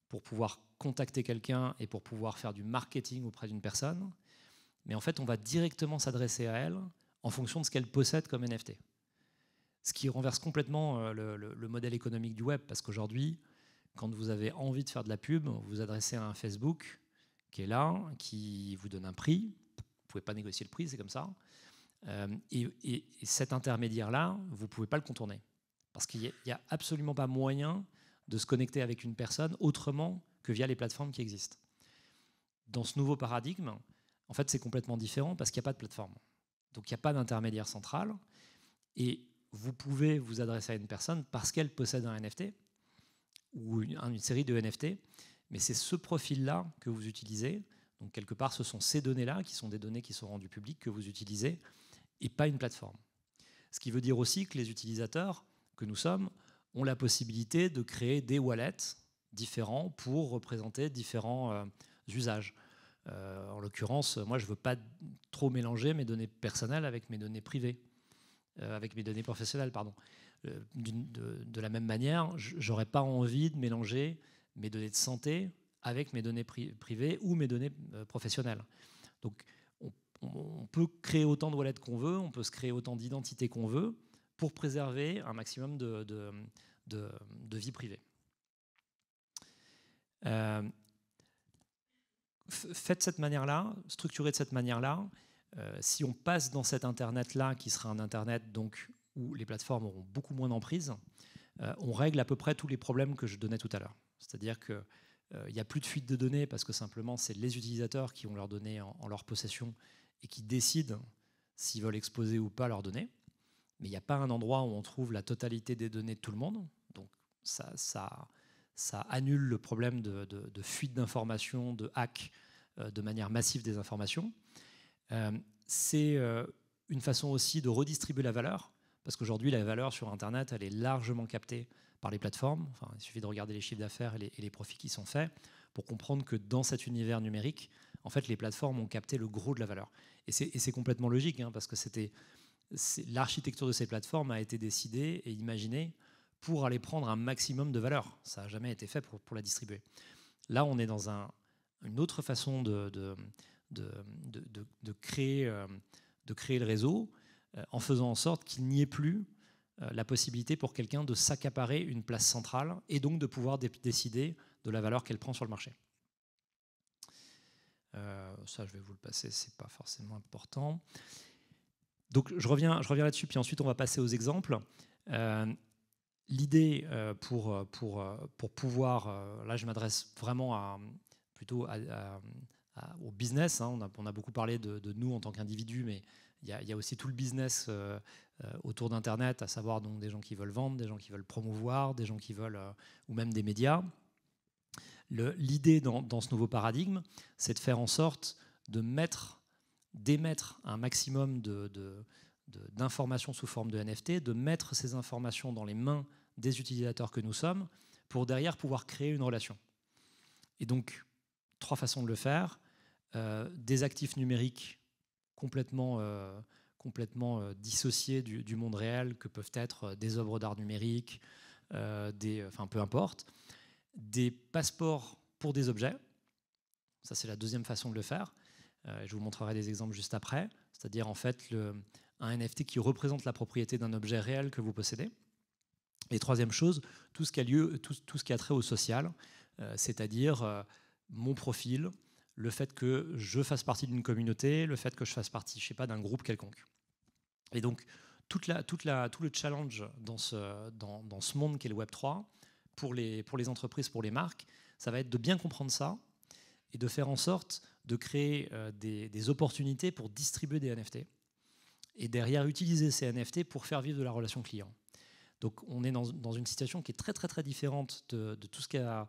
pour pouvoir contacter quelqu'un et pour pouvoir faire du marketing auprès d'une personne, mais en fait, on va directement s'adresser à elle en fonction de ce qu'elle possède comme NFT. Ce qui renverse complètement euh, le, modèle économique du web, parce qu'aujourd'hui, quand vous avez envie de faire de la pub, vous vous adressez à un Facebook qui est là, qui vous donne un prix. Vous pouvez pas négocier le prix, c'est comme ça. Euh, et, cet intermédiaire-là, vous pouvez pas le contourner. Parce qu'il n'y a, a, absolument pas moyen de se connecter avec une personne autrement que via les plateformes qui existent. Dans ce nouveau paradigme, en fait, c'est complètement différent parce qu'il n'y a pas de plateforme. Donc, il n'y a pas d'intermédiaire central. Et vous pouvez vous adresser à une personne parce qu'elle possède un NFT ou une, série de NFT, mais c'est ce profil-là que vous utilisez. Donc quelque part, ce sont ces données-là qui sont des données qui sont rendues publiques que vous utilisez et pas une plateforme. Ce qui veut dire aussi que les utilisateurs que nous sommes ont la possibilité de créer des wallets différents pour représenter différents euh, usages. Euh, en l'occurrence, moi, je ne veux pas trop mélanger mes données personnelles avec mes données privées. Euh, avec mes données professionnelles, pardon. Euh, de, la même manière, j'aurais pas envie de mélanger mes données de santé avec mes données privées ou mes données euh, professionnelles. Donc, on, peut créer autant de wallets qu'on veut, on peut se créer autant d'identités qu'on veut pour préserver un maximum de, de, vie privée. faites de cette manière-là, structurez de cette manière-là, euh, si on passe dans cet Internet-là, qui sera un Internet donc, où les plateformes auront beaucoup moins d'emprise, euh, on règle à peu près tous les problèmes que je donnais tout à l'heure. C'est-à-dire qu'il n'y euh, a plus de fuite de données parce que simplement c'est les utilisateurs qui ont leurs données en, leur possession et qui décident s'ils veulent exposer ou pas leurs données. Mais il n'y a pas un endroit où on trouve la totalité des données de tout le monde. Donc ça, annule le problème de, de fuite d'informations, de hack, de manière massive des informations. Euh, c'est euh, une façon aussi de redistribuer la valeur, parce qu'aujourd'hui, la valeur sur Internet, elle est largement captée par les plateformes. il suffit de regarder les chiffres d'affaires et, les profits qui sont faits pour comprendre que dans cet univers numérique, en fait, les plateformes ont capté le gros de la valeur. Et c'est complètement logique, hein, parce que c'était l'architecture de ces plateformes a été décidée et imaginée pour aller prendre un maximum de valeur. Ça n'a jamais été fait pour, la distribuer. Là, on est dans une autre façon de euh, de, créer, le réseau euh, en faisant en sorte qu'il n'y ait plus euh, la possibilité pour quelqu'un de s'accaparer une place centrale et donc de pouvoir décider de la valeur qu'elle prend sur le marché. ça, je vais vous le passer, c'est pas forcément important. Donc, je reviens, je reviens là-dessus, puis ensuite, on va passer aux exemples. L'idée pour, pour, pour pouvoir, là, je m'adresse vraiment à, plutôt à, au business. Hein, on, a, beaucoup parlé de, nous en tant qu'individus, mais il y, y, a aussi tout le business euh, euh, autour d'Internet, à savoir donc des gens qui veulent vendre, des gens qui veulent promouvoir, des gens qui veulent, euh, ou même des médias. L'idée dans, ce nouveau paradigme, c'est de faire en sorte de mettre, d'émettre un maximum d'informations de, sous forme de NFT, de mettre ces informations dans les mains des utilisateurs que nous sommes, pour derrière pouvoir créer une relation. Et donc, trois façons de le faire. Euh, des actifs numériques complètement, euh, complètement euh, dissociés du, monde réel, que peuvent être des œuvres d'art numérique, des, enfin peu importe, des passeports pour des objets. Ça, c'est la deuxième façon de le faire. je vous montrerai des exemples juste après. C'est-à-dire, en fait, le, un NFT qui représente la propriété d'un objet réel que vous possédez. Et troisième chose, tout ce qui a, lieu, tout, ce qui a trait au social, c'est-à-dire mon profil, le fait que je fasse partie d'une communauté, le fait que je fasse partie, je sais pas, d'un groupe quelconque. Et donc, toute la, toute la, tout le challenge dans ce, monde qu'est le Web 3, pour les, entreprises, pour les marques, ça va être de bien comprendre ça et de faire en sorte de créer euh, des, opportunités pour distribuer des NFT et derrière utiliser ces NFT pour faire vivre de la relation client. Donc on est dans, une situation qui est très très très différente de, tout ce a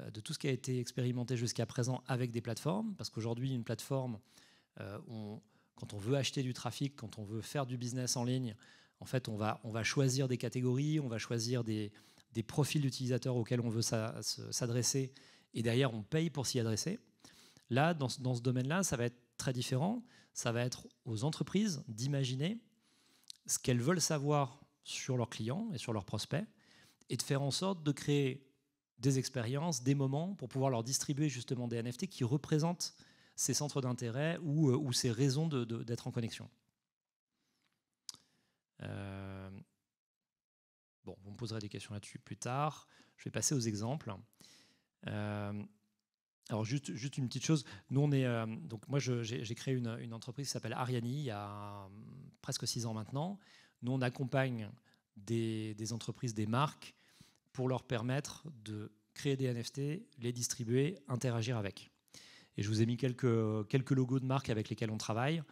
euh, de tout ce qui a été expérimenté jusqu'à présent avec des plateformes, parce qu'aujourd'hui, une plateforme, euh, quand on veut acheter du trafic, quand on veut faire du business en ligne, en fait, on va, on va choisir des catégories, on va choisir des, profils d'utilisateurs auxquels on veut s'adresser, et derrière, on paye pour s'y adresser. Là, dans, dans ce domaine-là, ça va être très différent. Ça va être aux entreprises d'imaginer ce qu'elles veulent savoir sur leurs clients et sur leurs prospects, et de faire en sorte de créer des expériences, des moments pour pouvoir leur distribuer justement des NFT qui représentent ces centres d'intérêt ou, euh, ces raisons d'être en connexion. Euh, bon, vous me poserez des questions là-dessus plus tard. Je vais passer aux exemples. Euh, alors juste, une petite chose, nous on est donc moi j'ai créé une, entreprise qui s'appelle Ariani il y a presque six ans maintenant. Nous on accompagne des entreprises, des marques pour leur permettre de créer des NFT, les distribuer, interagir avec. Et je vous ai mis quelques, quelques logos de marques avec lesquels on travaille,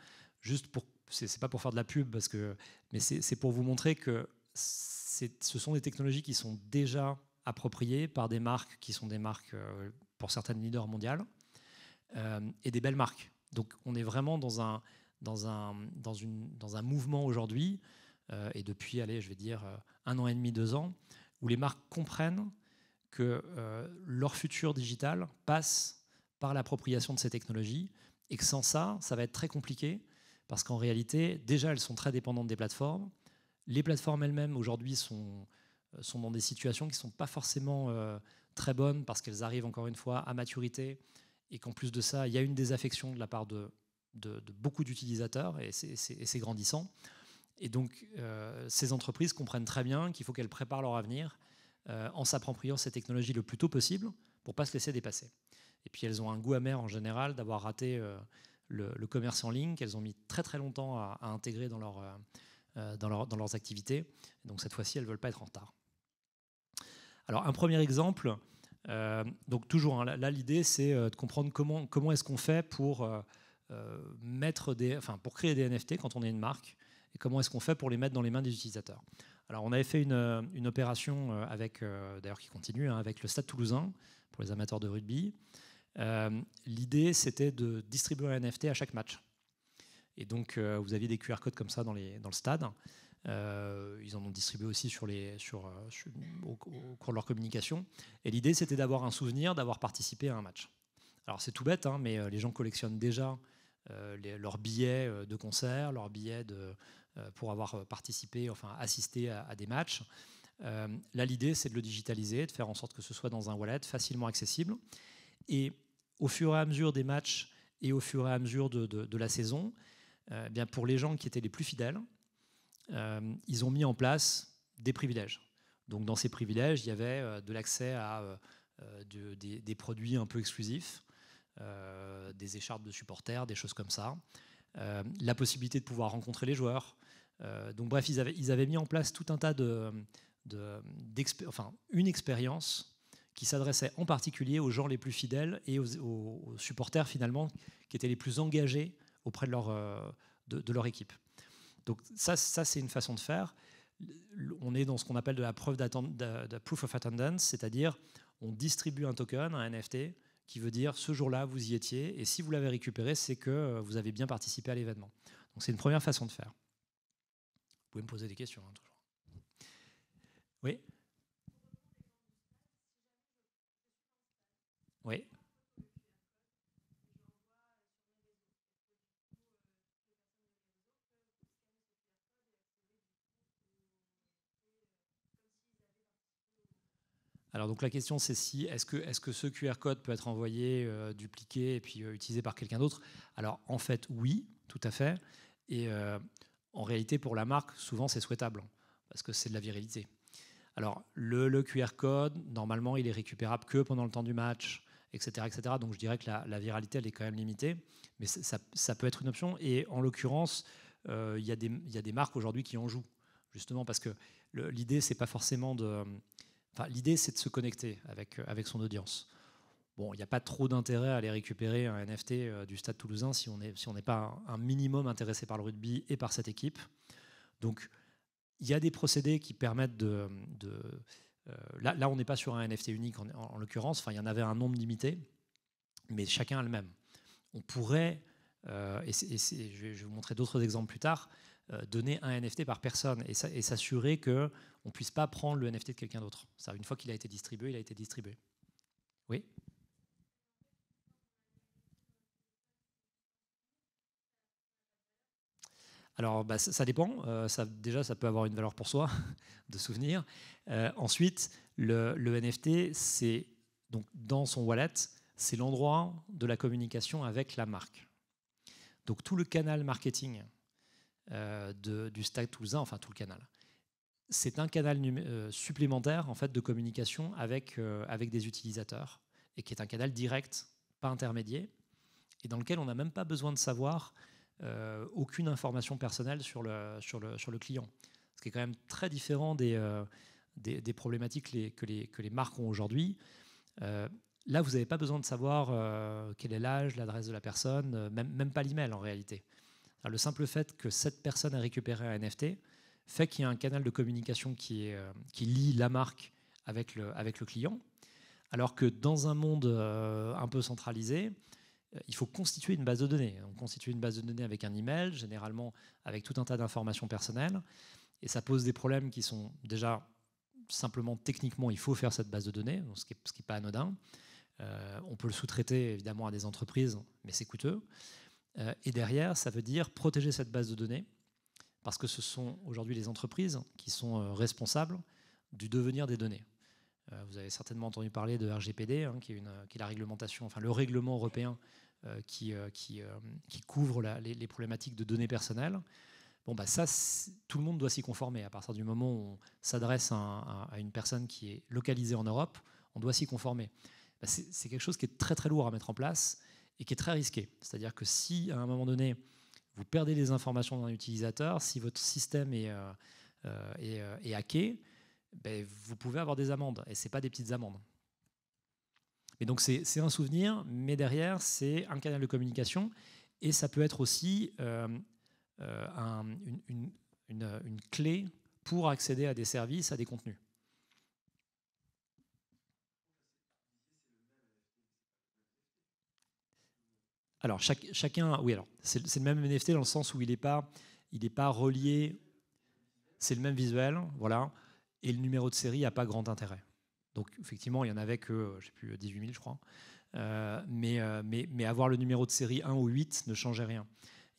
juste pour c'est pas pour faire de la pub parce que mais c'est pour vous montrer que ce sont des technologies qui sont déjà appropriées par des marques qui sont des marques euh, pour certaines leaders mondiales euh, et des belles marques. Donc on est vraiment dans un dans un dans une dans un mouvement aujourd'hui euh, et depuis allez je vais dire un an et demi deux ans où les marques comprennent que euh, leur futur digital passe par l'appropriation de ces technologies et que sans ça, ça va être très compliqué parce qu'en réalité, déjà, elles sont très dépendantes des plateformes. Les plateformes elles-mêmes aujourd'hui sont, euh, sont dans des situations qui ne sont pas forcément euh, très bonnes parce qu'elles arrivent encore une fois à maturité et qu'en plus de ça, il y a une désaffection de la part de, de beaucoup d'utilisateurs et c'est grandissant. Et donc, euh, ces entreprises comprennent très bien qu'il faut qu'elles préparent leur avenir euh, en s'appropriant ces technologies le plus tôt possible pour pas se laisser dépasser. Et puis, elles ont un goût amer en général d'avoir raté euh, le, commerce en ligne qu'elles ont mis très très longtemps à, intégrer dans, leur, dans, leur, dans, leurs activités. Donc, cette fois-ci, elles ne veulent pas être en retard. Alors, un premier exemple, donc toujours, hein, là, l'idée, c'est de comprendre comment, comment est-ce qu'on fait pour, mettre des, enfin, pour créer des NFT quand on est une marque et comment est-ce qu'on fait pour les mettre dans les mains des utilisateurs. Alors on avait fait une, euh, opération euh, avec, euh, d'ailleurs qui continue, hein, avec le Stade Toulousain pour les amateurs de rugby. L'idée c'était de distribuer un NFT à chaque match. Et donc vous aviez des QR codes comme ça dans, le stade. ils en ont distribué aussi sur au, cours de leur communication. Et l'idée c'était d'avoir un souvenir, d'avoir participé à un match. Alors c'est tout bête, hein, mais les gens collectionnent déjà leurs billets de concert, leurs billets de, euh, pour avoir euh, participé, enfin assisté à, des matchs. Euh, là, l'idée, c'est de le digitaliser, de faire en sorte que ce soit dans un wallet facilement accessible. Et au fur et à mesure des matchs et au fur et à mesure de, la saison, eh bien pour les gens qui étaient les plus fidèles, ils ont mis en place des privilèges. Donc, dans ces privilèges, il y avait de l'accès à des, des, produits un peu exclusifs, des écharpes de supporters, des choses comme ça, la possibilité de pouvoir rencontrer les joueurs, euh, donc bref, ils avaient, mis en place tout un tas de, enfin, une expérience qui s'adressait en particulier aux gens les plus fidèles et aux, supporters finalement qui étaient les plus engagés auprès de leur, euh, équipe. Donc ça, c'est une façon de faire. On est dans ce qu'on appelle de la preuve proof of attendance, c'est-à-dire on distribue un token, un NFT, qui veut dire ce jour-là vous y étiez et si vous l'avez récupéré, c'est que euh, vous avez bien participé à l'événement. Donc c'est une première façon de faire. Vous pouvez me poser des questions, hein, toujours. Oui Oui Alors donc la question c'est si est-ce que, est -ce que ce QR code peut être envoyé, euh, dupliqué et puis euh, utilisé par quelqu'un d'autre Alors en fait oui, tout à fait. Et euh, en réalité, pour la marque, souvent c'est souhaitable, hein, parce que c'est de la virilité. Alors, le, le, QR code, normalement, il est récupérable que pendant le temps du match, etc. etc. Donc, je dirais que la, viralité, elle est quand même limitée, mais ça, ça, peut être une option. Et en l'occurrence, euh, il y, y, a des marques aujourd'hui qui en jouent, justement, parce que l'idée, c'est pas forcément de. Enfin, l'idée, c'est de se connecter avec, avec son audience. Bon, il n'y a pas trop d'intérêt à aller récupérer un NFT euh, du Stade toulousain si on n'est si pas un, minimum intéressé par le rugby et par cette équipe. Donc, il y a des procédés qui permettent de. Euh, là, on n'est pas sur un NFT unique en, l'occurrence. Enfin, il y en avait un nombre limité, mais chacun a le même. On pourrait, euh, et, je, vais, vous montrer d'autres exemples plus tard, donner un NFT par personne et, s'assurer que on puisse pas prendre le NFT de quelqu'un d'autre. Une fois qu'il a été distribué, il a été distribué. Oui. Alors, bah, ça, dépend. Euh, déjà, ça peut avoir une valeur pour soi de souvenir. Euh, ensuite, le, NFT, c'est donc dans son wallet, c'est l'endroit de la communication avec la marque. Donc tout le canal marketing euh, du Stack Toulousain, enfin tout le canal, c'est un canal supplémentaire en fait de communication avec, avec des utilisateurs et qui est un canal direct, pas intermédiaire, et dans lequel on n'a même pas besoin de savoir euh, aucune information personnelle sur le, sur, le, client. Ce qui est quand même très différent des, euh, problématiques que, les, marques ont aujourd'hui. Euh, là, vous n'avez pas besoin de savoir quel est l'âge, l'adresse de la personne, même, même pas l'email en réalité. le simple fait que cette personne a récupéré un NFT fait qu'il y a un canal de communication qui, qui lie la marque avec le, avec le client. Alors que dans un monde un peu centralisé, euh, il faut constituer une base de données. On constitue une base de données avec un email, généralement avec tout un tas d'informations personnelles. Et ça pose des problèmes qui sont déjà simplement techniquement, il faut faire cette base de données, ce qui n'est pas anodin. Euh, on peut le sous-traiter évidemment à des entreprises, mais c'est coûteux. Euh, et derrière, ça veut dire protéger cette base de données, parce que ce sont aujourd'hui les entreprises qui sont responsables du devenir des données. vous avez certainement entendu parler de RGPD, hein, qui, est qui, est la réglementation, enfin le règlement européen euh, qui, euh, qui, euh, couvre les, problématiques de données personnelles. Bon, bah ça, tout le monde doit s'y conformer. À partir du moment où on s'adresse à, une personne qui est localisée en Europe, on doit s'y conformer. Bah, c'est quelque chose qui est très très lourd à mettre en place et qui est très risqué. C'est-à-dire que si à un moment donné, vous perdez les informations d'un utilisateur, si votre système est, est, hacké, ben, vous pouvez avoir des amendes. Et ce pas des petites amendes. Et donc c'est un souvenir, mais derrière, c'est un canal de communication, et ça peut être aussi euh, euh, une, clé pour accéder à des services, à des contenus. Alors, chacun, oui, alors, c'est le même NFT dans le sens où il n'est pas, il pas relié, c'est le même visuel, voilà, et le numéro de série n'a pas grand intérêt. Donc effectivement, il n'y en avait que, je sais plus, 18 000 je crois. Euh, mais, euh, mais, mais, avoir le numéro de série 1 ou 8 ne changeait rien.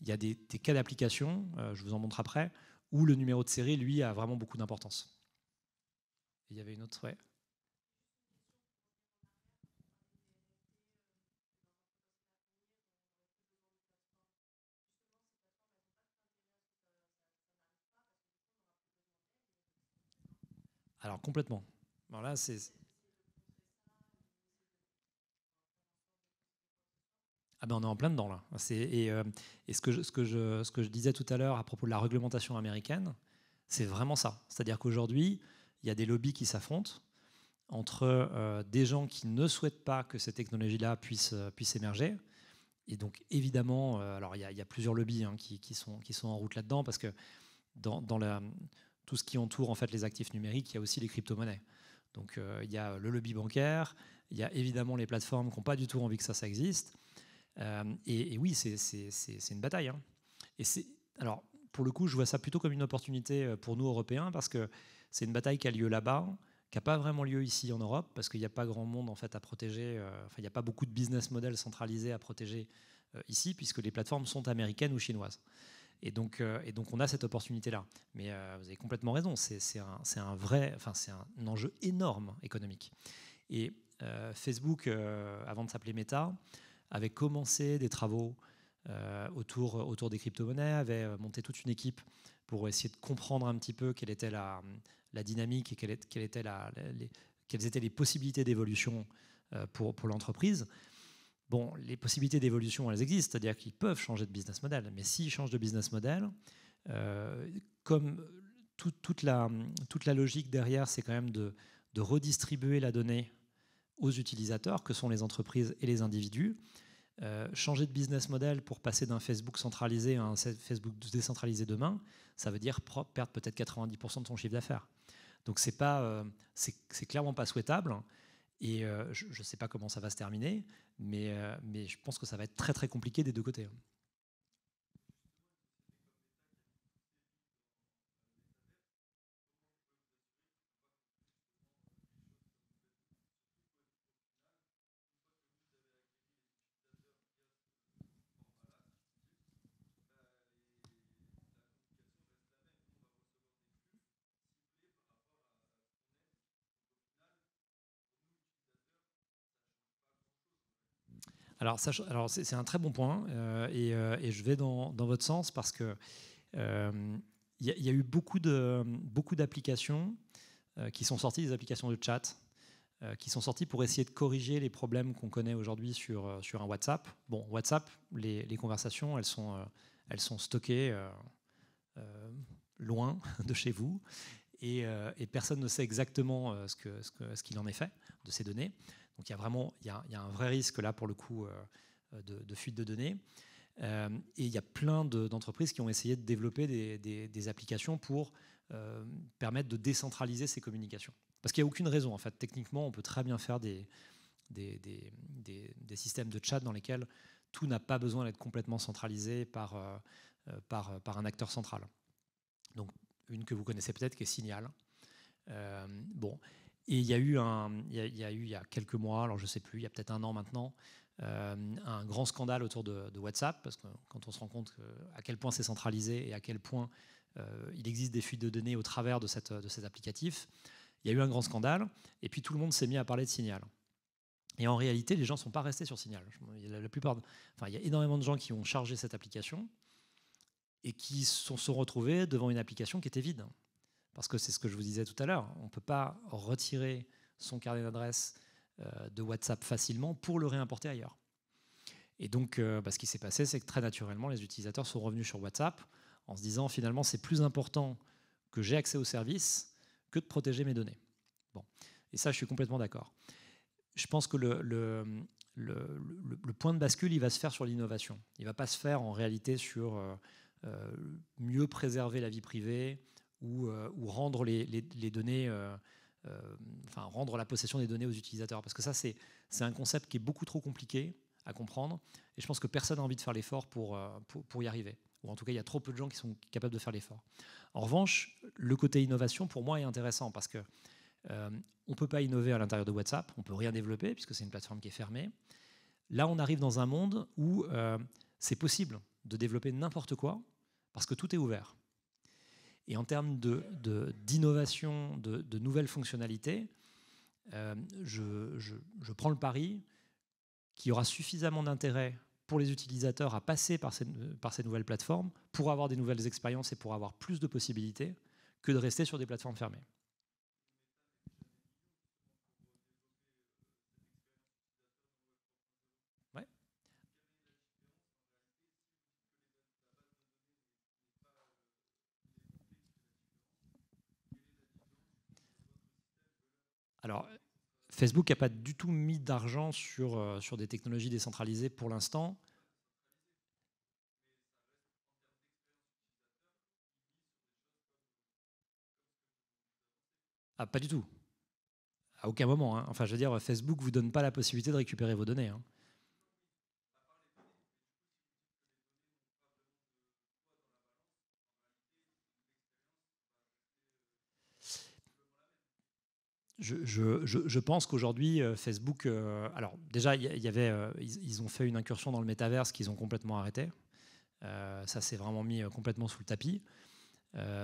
Il y a des, cas d'application, euh, je vous en montre après, où le numéro de série, lui, a vraiment beaucoup d'importance. Il y avait une autre, ouais. Alors complètement là, c'est. Ah ben on est en plein dedans là. Euh, et, ce, que je, ce, que je, ce, que je, disais tout à l'heure à propos de la réglementation américaine, c'est vraiment ça. C'est-à-dire qu'aujourd'hui, il y a des lobbies qui s'affrontent entre euh, des gens qui ne souhaitent pas que ces technologies-là puissent, euh, émerger. Et donc évidemment, alors il y, a, plusieurs lobbies hein, qui, sont, qui, sont, en route là-dedans parce que dans, tout ce qui entoure en fait les actifs numériques, il y a aussi les crypto-monnaies. Donc euh, il y a le lobby bancaire, il y a évidemment les plateformes qui n'ont pas du tout envie que ça, ça existe. Euh, et, oui, c'est une bataille. Hein. Et c'est alors pour le coup, je vois ça plutôt comme une opportunité euh, pour nous Européens parce que c'est une bataille qui a lieu là-bas, qui n'a pas vraiment lieu ici en Europe parce qu'il n'y a pas grand monde en fait à protéger. il n'y a pas beaucoup de business model centralisés à protéger ici puisque les plateformes sont américaines ou chinoises. Et donc, euh, et donc on a cette opportunité-là. Mais euh, vous avez complètement raison, c'est un, vrai, enfin c'est un, enjeu énorme économique. Et euh, Facebook, avant de s'appeler Meta, avait commencé des travaux autour, autour des crypto-monnaies, avait monté toute une équipe pour essayer de comprendre un petit peu quelle était la, dynamique et quelles étaient les possibilités d'évolution pour, pour l'entreprise. Bon, les possibilités d'évolution, elles existent, c'est-à-dire qu'ils peuvent changer de business model. Mais s'ils changent de business model, euh, comme toute, la, logique derrière, c'est quand même de, redistribuer la donnée aux utilisateurs, que sont les entreprises et les individus. Euh, changer de business model pour passer d'un Facebook centralisé à un Facebook décentralisé demain, ça veut dire perdre peut-être 90% de son chiffre d'affaires. Donc c'est pas, euh, c'est clairement pas souhaitable. Et euh, je ne sais pas comment ça va se terminer, mais, euh, mais je pense que ça va être très très compliqué des deux côtés. Hein. Alors, c'est, un très bon point euh, euh, et, je vais dans, votre sens parce que euh, il y, a eu beaucoup, de, beaucoup d'applications qui sont sorties, des applications de chat, qui sont sorties pour essayer de corriger les problèmes qu'on connaît aujourd'hui sur, sur un WhatsApp. Bon, WhatsApp, les, conversations, elles sont, elles sont stockées loin de chez vous et, personne ne sait exactement ce, que, ce, ce qu'il en est fait de ces données. Donc il y a vraiment il y a, un vrai risque là pour le coup euh, de, fuite de données. Euh, et il y a plein d'entreprises qui ont essayé de développer des, applications pour euh, permettre de décentraliser ces communications. Parce qu'il n'y a aucune raison, en fait. Techniquement, on peut très bien faire des, des, des systèmes de chat dans lesquels tout n'a pas besoin d'être complètement centralisé par, par, par, un acteur central. Donc, une que vous connaissez peut-être, qui est Signal. bon, et il y a eu un, il y a, eu il y a quelques mois, alors je sais plus, il y a peut-être un an maintenant, euh, un grand scandale autour de, WhatsApp parce que quand on se rend compte à quel point c'est centralisé et à quel point euh, il existe des fuites de données au travers de cette de cet applicatif, il y a eu un grand scandale et puis tout le monde s'est mis à parler de Signal. Et en réalité, les gens ne sont pas restés sur Signal. La plupart, enfin, il y a énormément de gens qui ont chargé cette application et qui se sont, sont retrouvés devant une application qui était vide parce que c'est ce que je vous disais tout à l'heure, on ne peut pas retirer son carnet d'adresse euh, de WhatsApp facilement pour le réimporter ailleurs. Et donc, euh, bah, ce qui s'est passé, c'est que très naturellement, les utilisateurs sont revenus sur WhatsApp en se disant finalement, c'est plus important que j'ai accès au service que de protéger mes données. Bon. Et ça, je suis complètement d'accord. Je pense que le, point de bascule, il va se faire sur l'innovation. Il ne va pas se faire en réalité sur euh, mieux préserver la vie privée, ou, euh, ou rendre les, données, euh, euh, enfin rendre la possession des données aux utilisateurs. Parce que ça, c'est un concept qui est beaucoup trop compliqué à comprendre. Et je pense que personne n'a envie de faire l'effort pour, pour, y arriver. Ou en tout cas, il y a trop peu de gens qui sont capables de faire l'effort. En revanche, le côté innovation, pour moi, est intéressant parce que on ne peut pas innover à l'intérieur de WhatsApp, on ne peut rien développer puisque c'est une plateforme qui est fermée. Là, on arrive dans un monde où c'est possible de développer n'importe quoi parce que tout est ouvert. Et en termes d'innovation, de, de, nouvelles fonctionnalités, euh, je, prends le pari qu'il y aura suffisamment d'intérêt pour les utilisateurs à passer par ces, par ces, nouvelles plateformes pour avoir des nouvelles expériences et pour avoir plus de possibilités que de rester sur des plateformes fermées. Alors, Facebook n'a pas du tout mis d'argent sur, euh, sur des technologies décentralisées pour l'instant. Ah, pas du tout. À aucun moment. Hein. Enfin, je veux dire, Facebook ne vous donne pas la possibilité de récupérer vos données. Hein. je, pense qu'aujourd'hui, euh, Facebook, euh, alors déjà, il y avait, euh, ils, ont fait une incursion dans le métaverse qu'ils ont complètement arrêté. ça s'est vraiment mis complètement sous le tapis.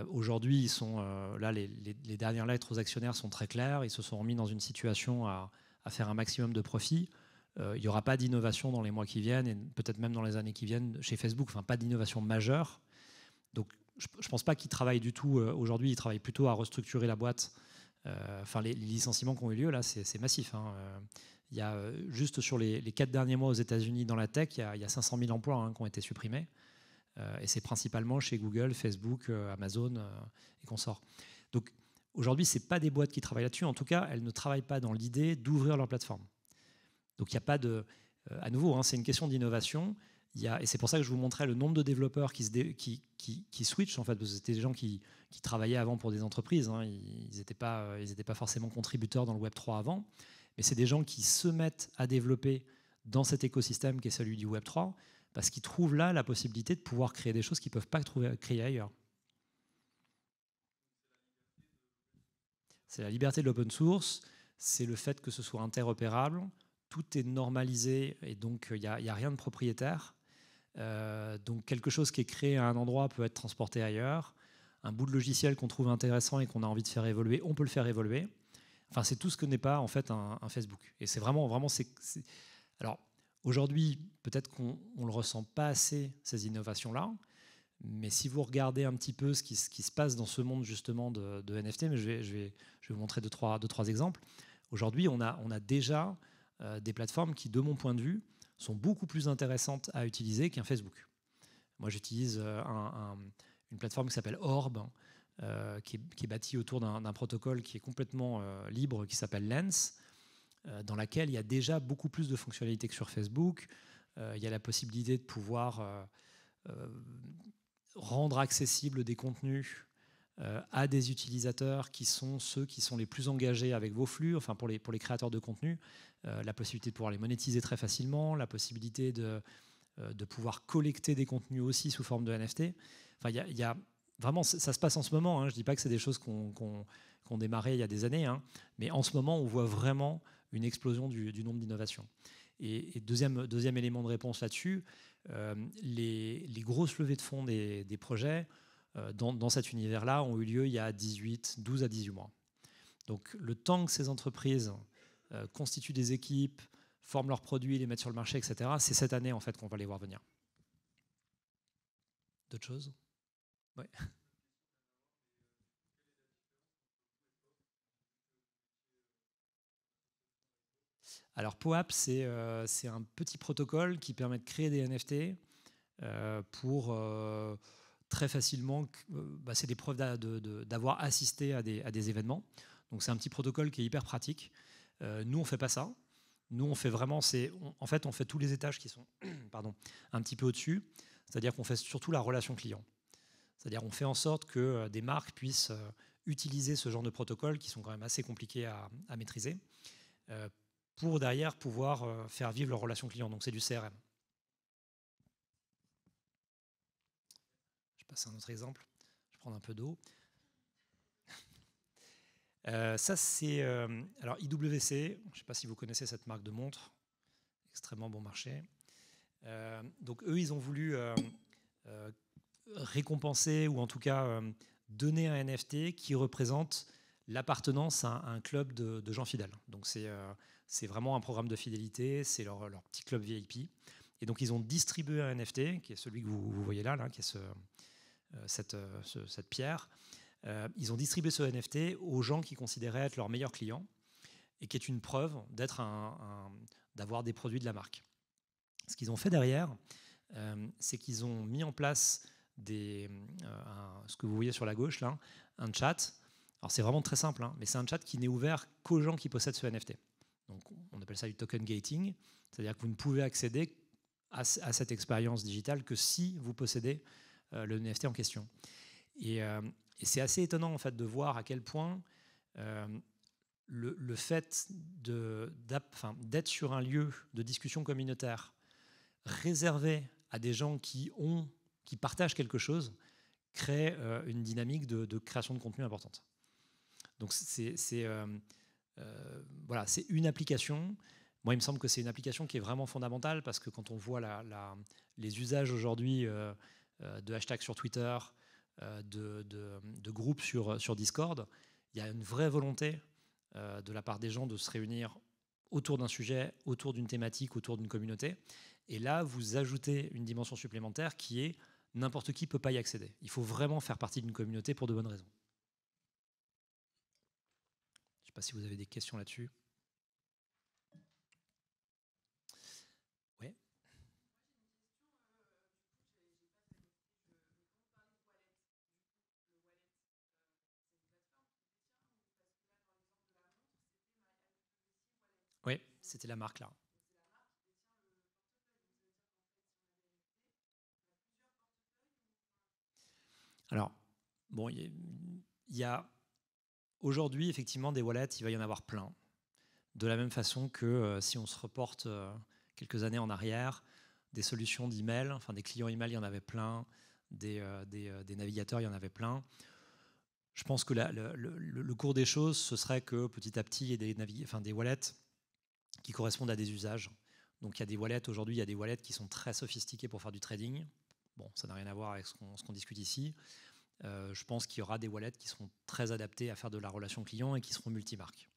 Aujourd'hui, ils sont là, les, dernières lettres aux actionnaires sont très claires. Ils se sont remis dans une situation à, à faire un maximum de profit. Il n'y aura pas d'innovation dans les mois qui viennent et peut-être même dans les années qui viennent chez Facebook. Enfin, pas d'innovation majeure. Donc, je ne pense pas qu'ils travaillent du tout. Aujourd'hui, ils travaillent plutôt à restructurer la boîte euh, enfin, les, licenciements qui ont eu lieu là, c'est massif. Il hein. euh, y a euh, juste sur les, quatre derniers mois aux États-Unis dans la tech, il y a, 500 000 emplois hein, qui ont été supprimés. et c'est principalement chez Google, Facebook, Amazon et consorts. Donc aujourd'hui, ce pas des boîtes qui travaillent là-dessus. En tout cas, elles ne travaillent pas dans l'idée d'ouvrir leur plateforme. Donc il n'y a pas de. à nouveau, hein, c'est une question d'innovation et c'est pour ça que je vous montrais le nombre de développeurs qui, switchent, en fait, parce que c'était des gens qui, travaillaient avant pour des entreprises. Hein. ils n'étaient pas, euh, ils pas forcément contributeurs dans le Web3 avant, mais c'est des gens qui se mettent à développer dans cet écosystème qui est celui du Web3, parce qu'ils trouvent là la possibilité de pouvoir créer des choses qu'ils ne peuvent pas créer ailleurs. C'est la liberté de l'open source, c'est le fait que ce soit interopérable, tout est normalisé et donc il euh, n'y a, rien de propriétaire. Euh, donc quelque chose qui est créé à un endroit peut être transporté ailleurs. Un bout de logiciel qu'on trouve intéressant et qu'on a envie de faire évoluer, on peut le faire évoluer. Enfin, c'est tout ce que n'est pas en fait un, Facebook. Et c'est vraiment, vraiment, c'est. Alors aujourd'hui, peut-être qu'on ne le ressent pas assez ces innovations-là, mais si vous regardez un petit peu ce qui, ce qui se passe dans ce monde justement de, NFT, mais je vais, je, vais, je vais, vous montrer deux trois, deux, trois exemples. Aujourd'hui, on a, on a déjà euh, des plateformes qui, de mon point de vue, sont beaucoup plus intéressantes à utiliser qu'un Facebook. Moi, j'utilise euh, une plateforme qui s'appelle Orb, hein, euh, qui, est, bâtie autour d'un protocole qui est complètement euh, libre, qui s'appelle Lens, dans laquelle il y a déjà beaucoup plus de fonctionnalités que sur Facebook. il y a la possibilité de pouvoir rendre accessibles des contenus euh, à des utilisateurs qui sont ceux qui sont les plus engagés avec vos flux, enfin pour les, pour les créateurs de contenu, euh, la possibilité de pouvoir les monétiser très facilement, la possibilité de, euh, de pouvoir collecter des contenus aussi sous forme de NFT. Enfin, il y a, vraiment, ça se passe en ce moment. Hein. Je ne dis pas que c'est des choses qu'on démarrait il y a des années, hein. mais en ce moment, on voit vraiment une explosion du, du nombre d'innovations. Et, deuxième, deuxième élément de réponse là-dessus, les, les, grosses levées de fonds des, des projets euh, dans, cet univers-là ont eu lieu il y a 18, 12 à 18 mois. Donc le temps que ces entreprises euh, constituent des équipes, forment leurs produits, les mettent sur le marché, etc., c'est cette année en fait qu'on va les voir venir. D'autres choses Oui. Alors POAP, euh, c'est un petit protocole qui permet de créer des NFT pour très facilement, euh, bah, c'est des preuves d'avoir assisté à des, événements. Donc c'est un petit protocole qui est hyper pratique. Euh, nous, on ne fait pas ça. Nous, on fait vraiment, c'est, en fait, on fait tous les étages qui sont pardon, un petit peu au-dessus. C'est-à-dire qu'on fait surtout la relation client. C'est-à-dire qu'on fait en sorte que euh, des marques puissent utiliser ce genre de protocole qui sont quand même assez compliqués à, à maîtriser pour derrière pouvoir faire vivre leur relation client. Donc c'est du CRM. passer un autre exemple. Je prends un peu d'eau. Euh, ça, c'est euh, alors IWC. Je ne sais pas si vous connaissez cette marque de montre, extrêmement bon marché. Euh, donc eux, ils ont voulu récompenser ou en tout cas donner un NFT qui représente l'appartenance à, un club de, gens fidèles. Donc c'est vraiment un programme de fidélité, c'est leur, petit club VIP. Et donc ils ont distribué un NFT, qui est celui que vous, voyez là, là qui est ce, euh, cette, euh, cette, pierre. Euh, ils ont distribué ce NFT aux gens qui considéraient être leurs meilleurs clients et qui est une preuve d'être un, d'avoir des produits de la marque. Ce qu'ils ont fait derrière, c'est qu'ils ont mis en place des, ce que vous voyez sur la gauche là, un chat. Alors c'est vraiment très simple, hein, mais c'est un chat qui n'est ouvert qu'aux gens qui possèdent ce NFT. Donc on appelle ça du token gating, c'est-à-dire que vous ne pouvez accéder à cette expérience digitale que si vous possédez euh, le NFT en question. Euh, et, c'est assez étonnant en fait de voir à quel point euh, le, fait d'être sur un lieu de discussion communautaire réservé à des gens qui ont, qui partagent quelque chose, crée une dynamique de, création de contenu importante. Donc c'est voilà, c'est une application. Moi, il me semble que c'est une application qui est vraiment fondamentale parce que quand on voit la, les usages aujourd'hui euh, de hashtags sur Twitter, euh, de, de, groupes sur, euh, sur Discord. Il y a une vraie volonté de la part des gens de se réunir autour d'un sujet, autour d'une thématique, autour d'une communauté. Et là, vous ajoutez une dimension supplémentaire qui est n'importe qui ne peut pas y accéder. Il faut vraiment faire partie d'une communauté pour de bonnes raisons. Je ne sais pas si vous avez des questions là-dessus. C'était la marque là. Alors, bon, il y a, aujourd'hui effectivement des wallets, il va y en avoir plein. De la même façon que euh, si on se reporte euh, quelques années en arrière, des solutions d'email, enfin des clients email, il y en avait plein, des, euh, navigateurs, il y en avait plein. Je pense que le, cours des choses, ce serait que petit à petit, il y ait des wallets correspondent à des usages. Donc il y a des wallets, aujourd'hui il y a des wallets qui sont très sophistiqués pour faire du trading. Bon, ça n'a rien à voir avec ce qu'on discute ici. Euh, je pense qu'il y aura des wallets qui seront très adaptés à faire de la relation client et qui seront multi-marques.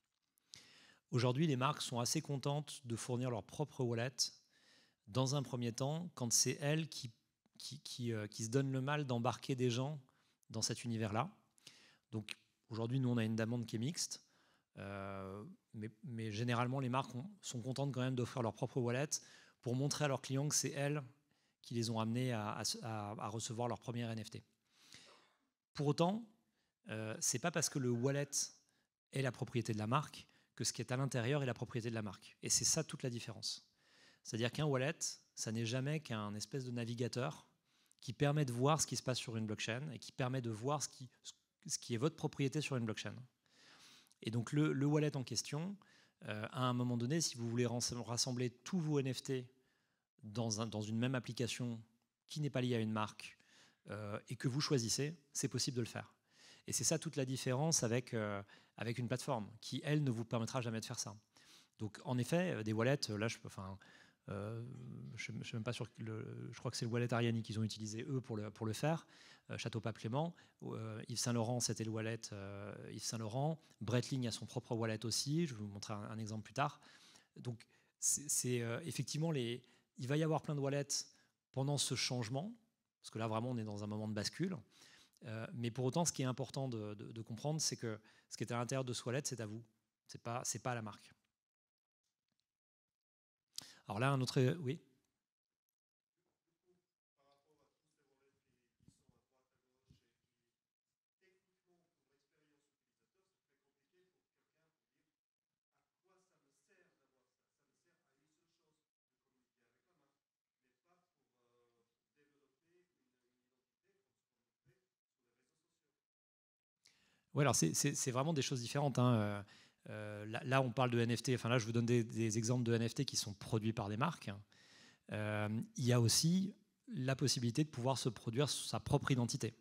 Aujourd'hui, les marques sont assez contentes de fournir leur propre wallet dans un premier temps, quand c'est elles qui, qui, qui, euh, qui se donnent le mal d'embarquer des gens dans cet univers-là. Donc aujourd'hui, nous, on a une demande qui est mixte. Euh, mais, mais, généralement, les marques sont contentes quand même d'offrir leur propre wallet pour montrer à leurs clients que c'est elles qui les ont amenés à, recevoir leur premier NFT. Pour autant, euh, c'est pas parce que le wallet est la propriété de la marque que ce qui est à l'intérieur est la propriété de la marque. Et c'est ça toute la différence. C'est-à-dire qu'un wallet, ça n'est jamais qu'un espèce de navigateur qui permet de voir ce qui se passe sur une blockchain et qui permet de voir ce qui, ce qui est votre propriété sur une blockchain. Et donc le, wallet en question, euh, à un moment donné, si vous voulez rassembler tous vos NFT dans, dans une même application qui n'est pas liée à une marque euh, et que vous choisissez, c'est possible de le faire. Et c'est ça toute la différence avec, euh, avec une plateforme qui, elle, ne vous permettra jamais de faire ça. Donc en effet, des wallets, là, je peux, enfin, euh, je ne suis même pas sûr. je crois que c'est le wallet Ariani qu'ils ont utilisé eux pour le, pour le faire. Euh, Château Pape Clément, euh, Yves Saint Laurent, c'était le wallet Yves Saint Laurent. Bretling a son propre wallet aussi. Je vais vous montrer un, exemple plus tard. Donc, c'est effectivement les. Il va y avoir plein de wallets pendant ce changement, parce que là vraiment on est dans un moment de bascule. mais pour autant, ce qui est important de, comprendre, c'est que ce qui est à l'intérieur de ce wallet, c'est à vous. C'est pas c'est pas à la marque. Alors là, un autre. Euh, oui Oui, alors c'est vraiment des choses différentes. Hein. Euh. Euh, là, on parle de NFT, enfin là, je vous donne des, exemples de NFT qui sont produits par des marques. Euh, il y a aussi la possibilité de pouvoir se produire sa propre identité.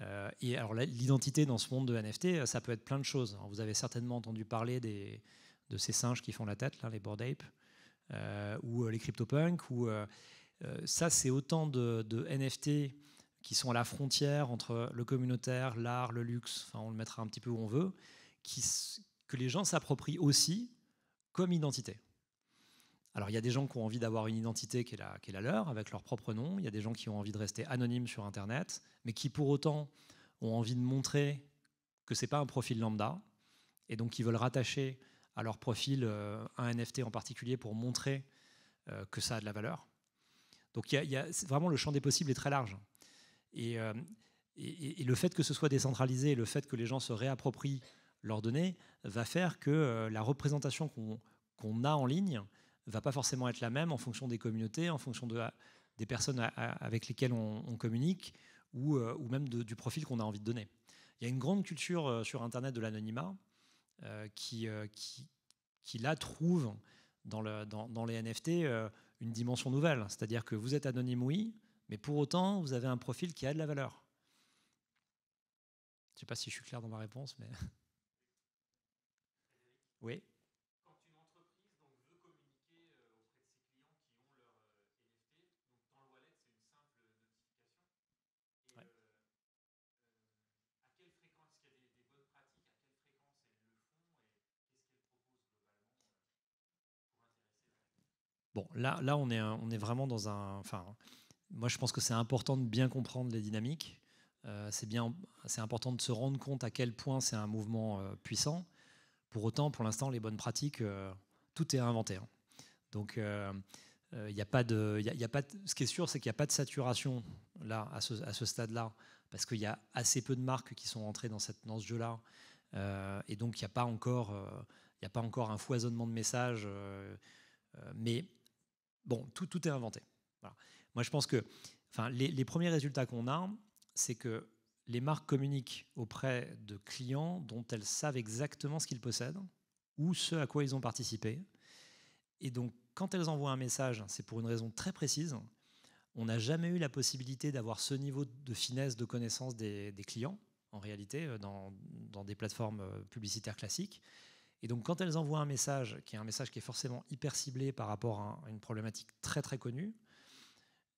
Euh, et alors, l'identité dans ce monde de NFT, ça peut être plein de choses. vous avez certainement entendu parler de ces singes qui font la tête, les Bored Ape, ou les CryptoPunk, ou ça, c'est autant de, NFT qui sont à la frontière entre le communautaire, l'art, le luxe, on le mettra un petit peu où on veut, qui, que les gens s'approprient aussi comme identité. Alors il y a des gens qui ont envie d'avoir une identité qui est, la, leur, avec leur propre nom, il y a des gens qui ont envie de rester anonymes sur Internet, mais qui pour autant ont envie de montrer que ce n'est pas un profil lambda, et donc qui veulent rattacher à leur profil euh, un NFT en particulier pour montrer euh, que ça a de la valeur. Donc il y a, vraiment le champ des possibles est très large. Euh, et, et, le fait que ce soit décentralisé, le fait que les gens se réapproprient leur donner va faire que euh, la représentation qu'on a en ligne va pas forcément être la même en fonction des communautés, en fonction de, des personnes avec lesquelles on, communique ou, euh, ou même du profil qu'on a envie de donner. Il y a une grande culture euh, sur Internet de l'anonymat qui, qui, qui, là, trouve dans, le, dans, dans les NFT une dimension nouvelle. C'est-à-dire que vous êtes anonyme, oui, mais pour autant, vous avez un profil qui a de la valeur. Je ne sais pas si je suis clair dans ma réponse, mais... Oui. Quand une entreprise donc, veut communiquer euh, auprès de ses clients qui ont leur euh, NFT, donc dans le wallet, c'est une simple notification. Et ouais. euh, euh, à quelle fréquence Est-ce qu'il y a des, des, bonnes pratiques À quelle fréquence elles le font Et qu'est-ce qu'elles proposent globalement euh, pour intéresser Bon, là, là on, est, on est vraiment dans un. Enfin, moi, je pense que c'est important de bien comprendre les dynamiques. Euh, c'est important de se rendre compte à quel point c'est un mouvement euh, puissant. Pour autant, pour l'instant, les bonnes pratiques, euh, tout est inventé. Hein. Donc, il euh, n'y euh, a pas de, pas ce qui est sûr, c'est qu'il n'y a pas de saturation là, à ce, stade-là, parce qu'il y a assez peu de marques qui sont entrées dans, cette, ce jeu-là. et donc, il n'y a, pas encore, a pas encore un foisonnement de messages. mais bon, tout, est inventé. Moi, je pense que enfin, les premiers résultats qu'on a, c'est que les marques communiquent auprès de clients dont elles savent exactement ce qu'ils possèdent ou ce à quoi ils ont participé. Et donc, quand elles envoient un message, c'est pour une raison très précise. On n'a jamais eu la possibilité d'avoir ce niveau de finesse de connaissance des, clients, en réalité, euh, dans, des plateformes euh, publicitaires classiques. Et donc, quand elles envoient un message, qui est un message qui est forcément hyper ciblé par rapport à, une problématique très très connue,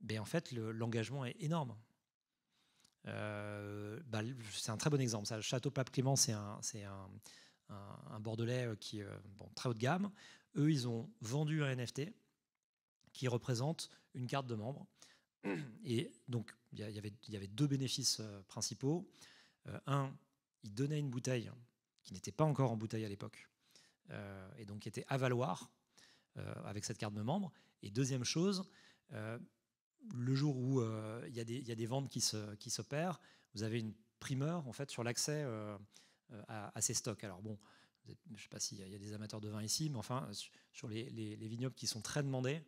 ben en fait, l'engagement est énorme. Euh, bah, c'est un très bon exemple. Ça, Château Pape Clément, c'est un, un, Bordelais euh, qui est euh, bon, très haut de gamme. Eux, ils ont vendu un NFT qui représente une carte de membre. Et donc, y il y avait deux bénéfices principaux. un, ils donnaient une bouteille qui n'était pas encore en bouteille à l'époque, et donc qui était à valoir avec cette carte de membre. Et deuxième chose, le jour où euh, il y, a des ventes qui s'opèrent, qui vous avez une primeur en fait sur l'accès euh, euh, à, ces stocks. Alors bon, je ne sais pas s'il y, a des amateurs de vin ici, mais enfin, sur les, vignobles qui sont très demandés,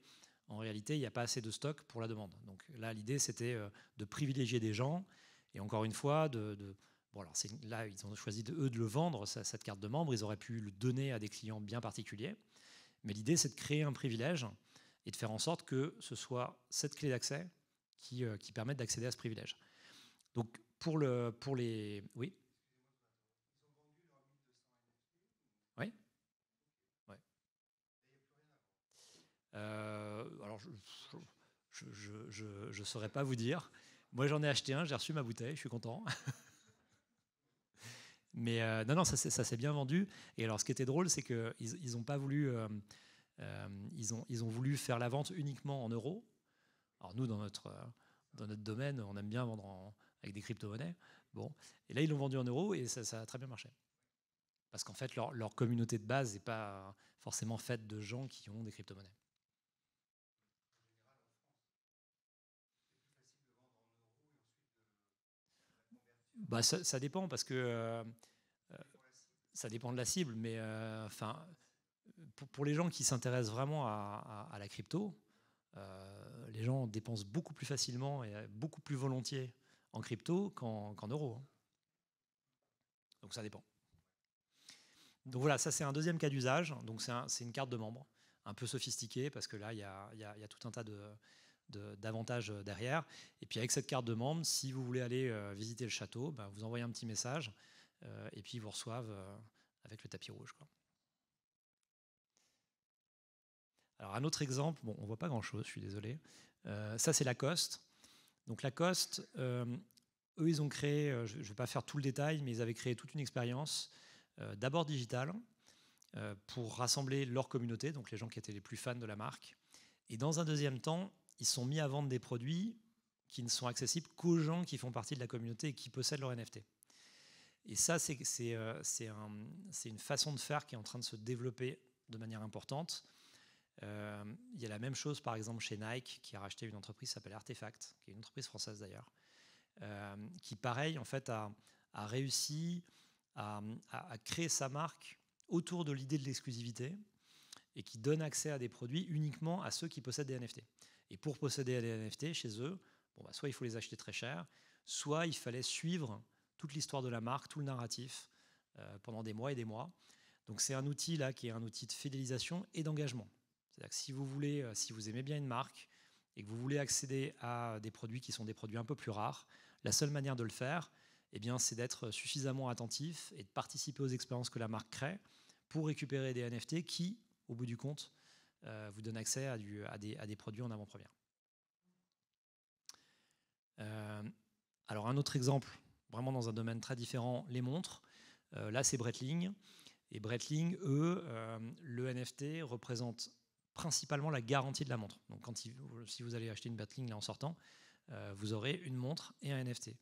en réalité, il n'y a pas assez de stock pour la demande. Donc là, l'idée, c'était de privilégier des gens, et encore une fois, de... bon, alors là, ils ont choisi, de, eux, de le vendre, cette carte de membre, ils auraient pu le donner à des clients bien particuliers, mais l'idée, c'est de créer un privilège et de faire en sorte que ce soit cette clé d'accès euh, qui, permette d'accéder à ce privilège. Donc pour, le, pour les... Oui Oui Oui. Euh, alors, je ne saurais pas vous dire. Moi, j'en ai acheté un, j'ai reçu ma bouteille, je suis content. Mais euh, non, non, ça, ça s'est bien vendu. Et alors, ce qui était drôle, c'est qu'ils n'ont pas voulu. Euh, ils, ont, ils ont voulu faire la vente uniquement en euros. Alors nous, dans notre, euh, dans notre domaine, on aime bien vendre avec des crypto-monnaies. Bon. Et là, ils l'ont vendu en euros et ça, a très bien marché. Parce qu'en fait, leur, leur, communauté de base n'est pas forcément faite de gens qui ont des crypto-monnaies. Bah, ça, dépend parce que euh, ça dépend de la cible, mais enfin, pour, les gens qui s'intéressent vraiment à, la crypto, euh, les gens dépensent beaucoup plus facilement et beaucoup plus volontiers en crypto qu'en euros. Hein. Donc ça dépend. Donc voilà, ça c'est un deuxième cas d'usage. Donc c'est une carte de membre, un peu sophistiquée parce que là il y a, tout un tas d'avantages derrière. Et puis avec cette carte de membre, si vous voulez aller euh, visiter le château, bah, vous envoyez un petit message euh, et puis ils vous reçoivent avec le tapis rouge. Alors un autre exemple, bon, on voit pas grand-chose, je suis désolé. Euh, ça c'est Lacoste. Donc Lacoste, euh, eux ils ont créé, euh, je ne vais pas faire tout le détail, mais ils avaient créé toute une expérience, d'abord digitale, pour rassembler leur communauté, donc les gens qui étaient les plus fans de la marque. Et dans un deuxième temps, ils sont mis à vendre des produits qui ne sont accessibles qu'aux gens qui font partie de la communauté et qui possèdent leur NFT. Et ça, c'est une façon de faire qui est en train de se développer de manière importante. Euh, il y a la même chose, par exemple, chez Nike, qui a racheté une entreprise qui s'appelle Artefact, qui est une entreprise française d'ailleurs, euh, qui, pareil, en fait, a, réussi à, créer sa marque autour de l'idée de l'exclusivité et qui donne accès à des produits uniquement à ceux qui possèdent des NFT. Et pour posséder des NFT chez eux, bon bah soit il faut les acheter très cher, soit il fallait suivre toute l'histoire de la marque, tout le narratif euh, pendant des mois et des mois. Donc c'est un outil là qui est un outil de fidélisation et d'engagement si vous voulez, euh, si vous aimez bien une marque et que vous voulez accéder à des produits qui sont des produits un peu plus rares, la seule manière de le faire, eh bien, c'est d'être suffisamment attentif et de participer aux expériences que la marque crée pour récupérer des NFT qui, au bout du compte, euh, vous donnent accès à, des, produits en avant-première. Euh, alors un autre exemple, vraiment dans un domaine très différent, les montres. là, c'est Bretling. Et Breitling, eux, le NFT représente principalement la garantie de la montre. Donc quand si vous allez acheter une Batling là en sortant, euh, vous aurez une montre et un NFT.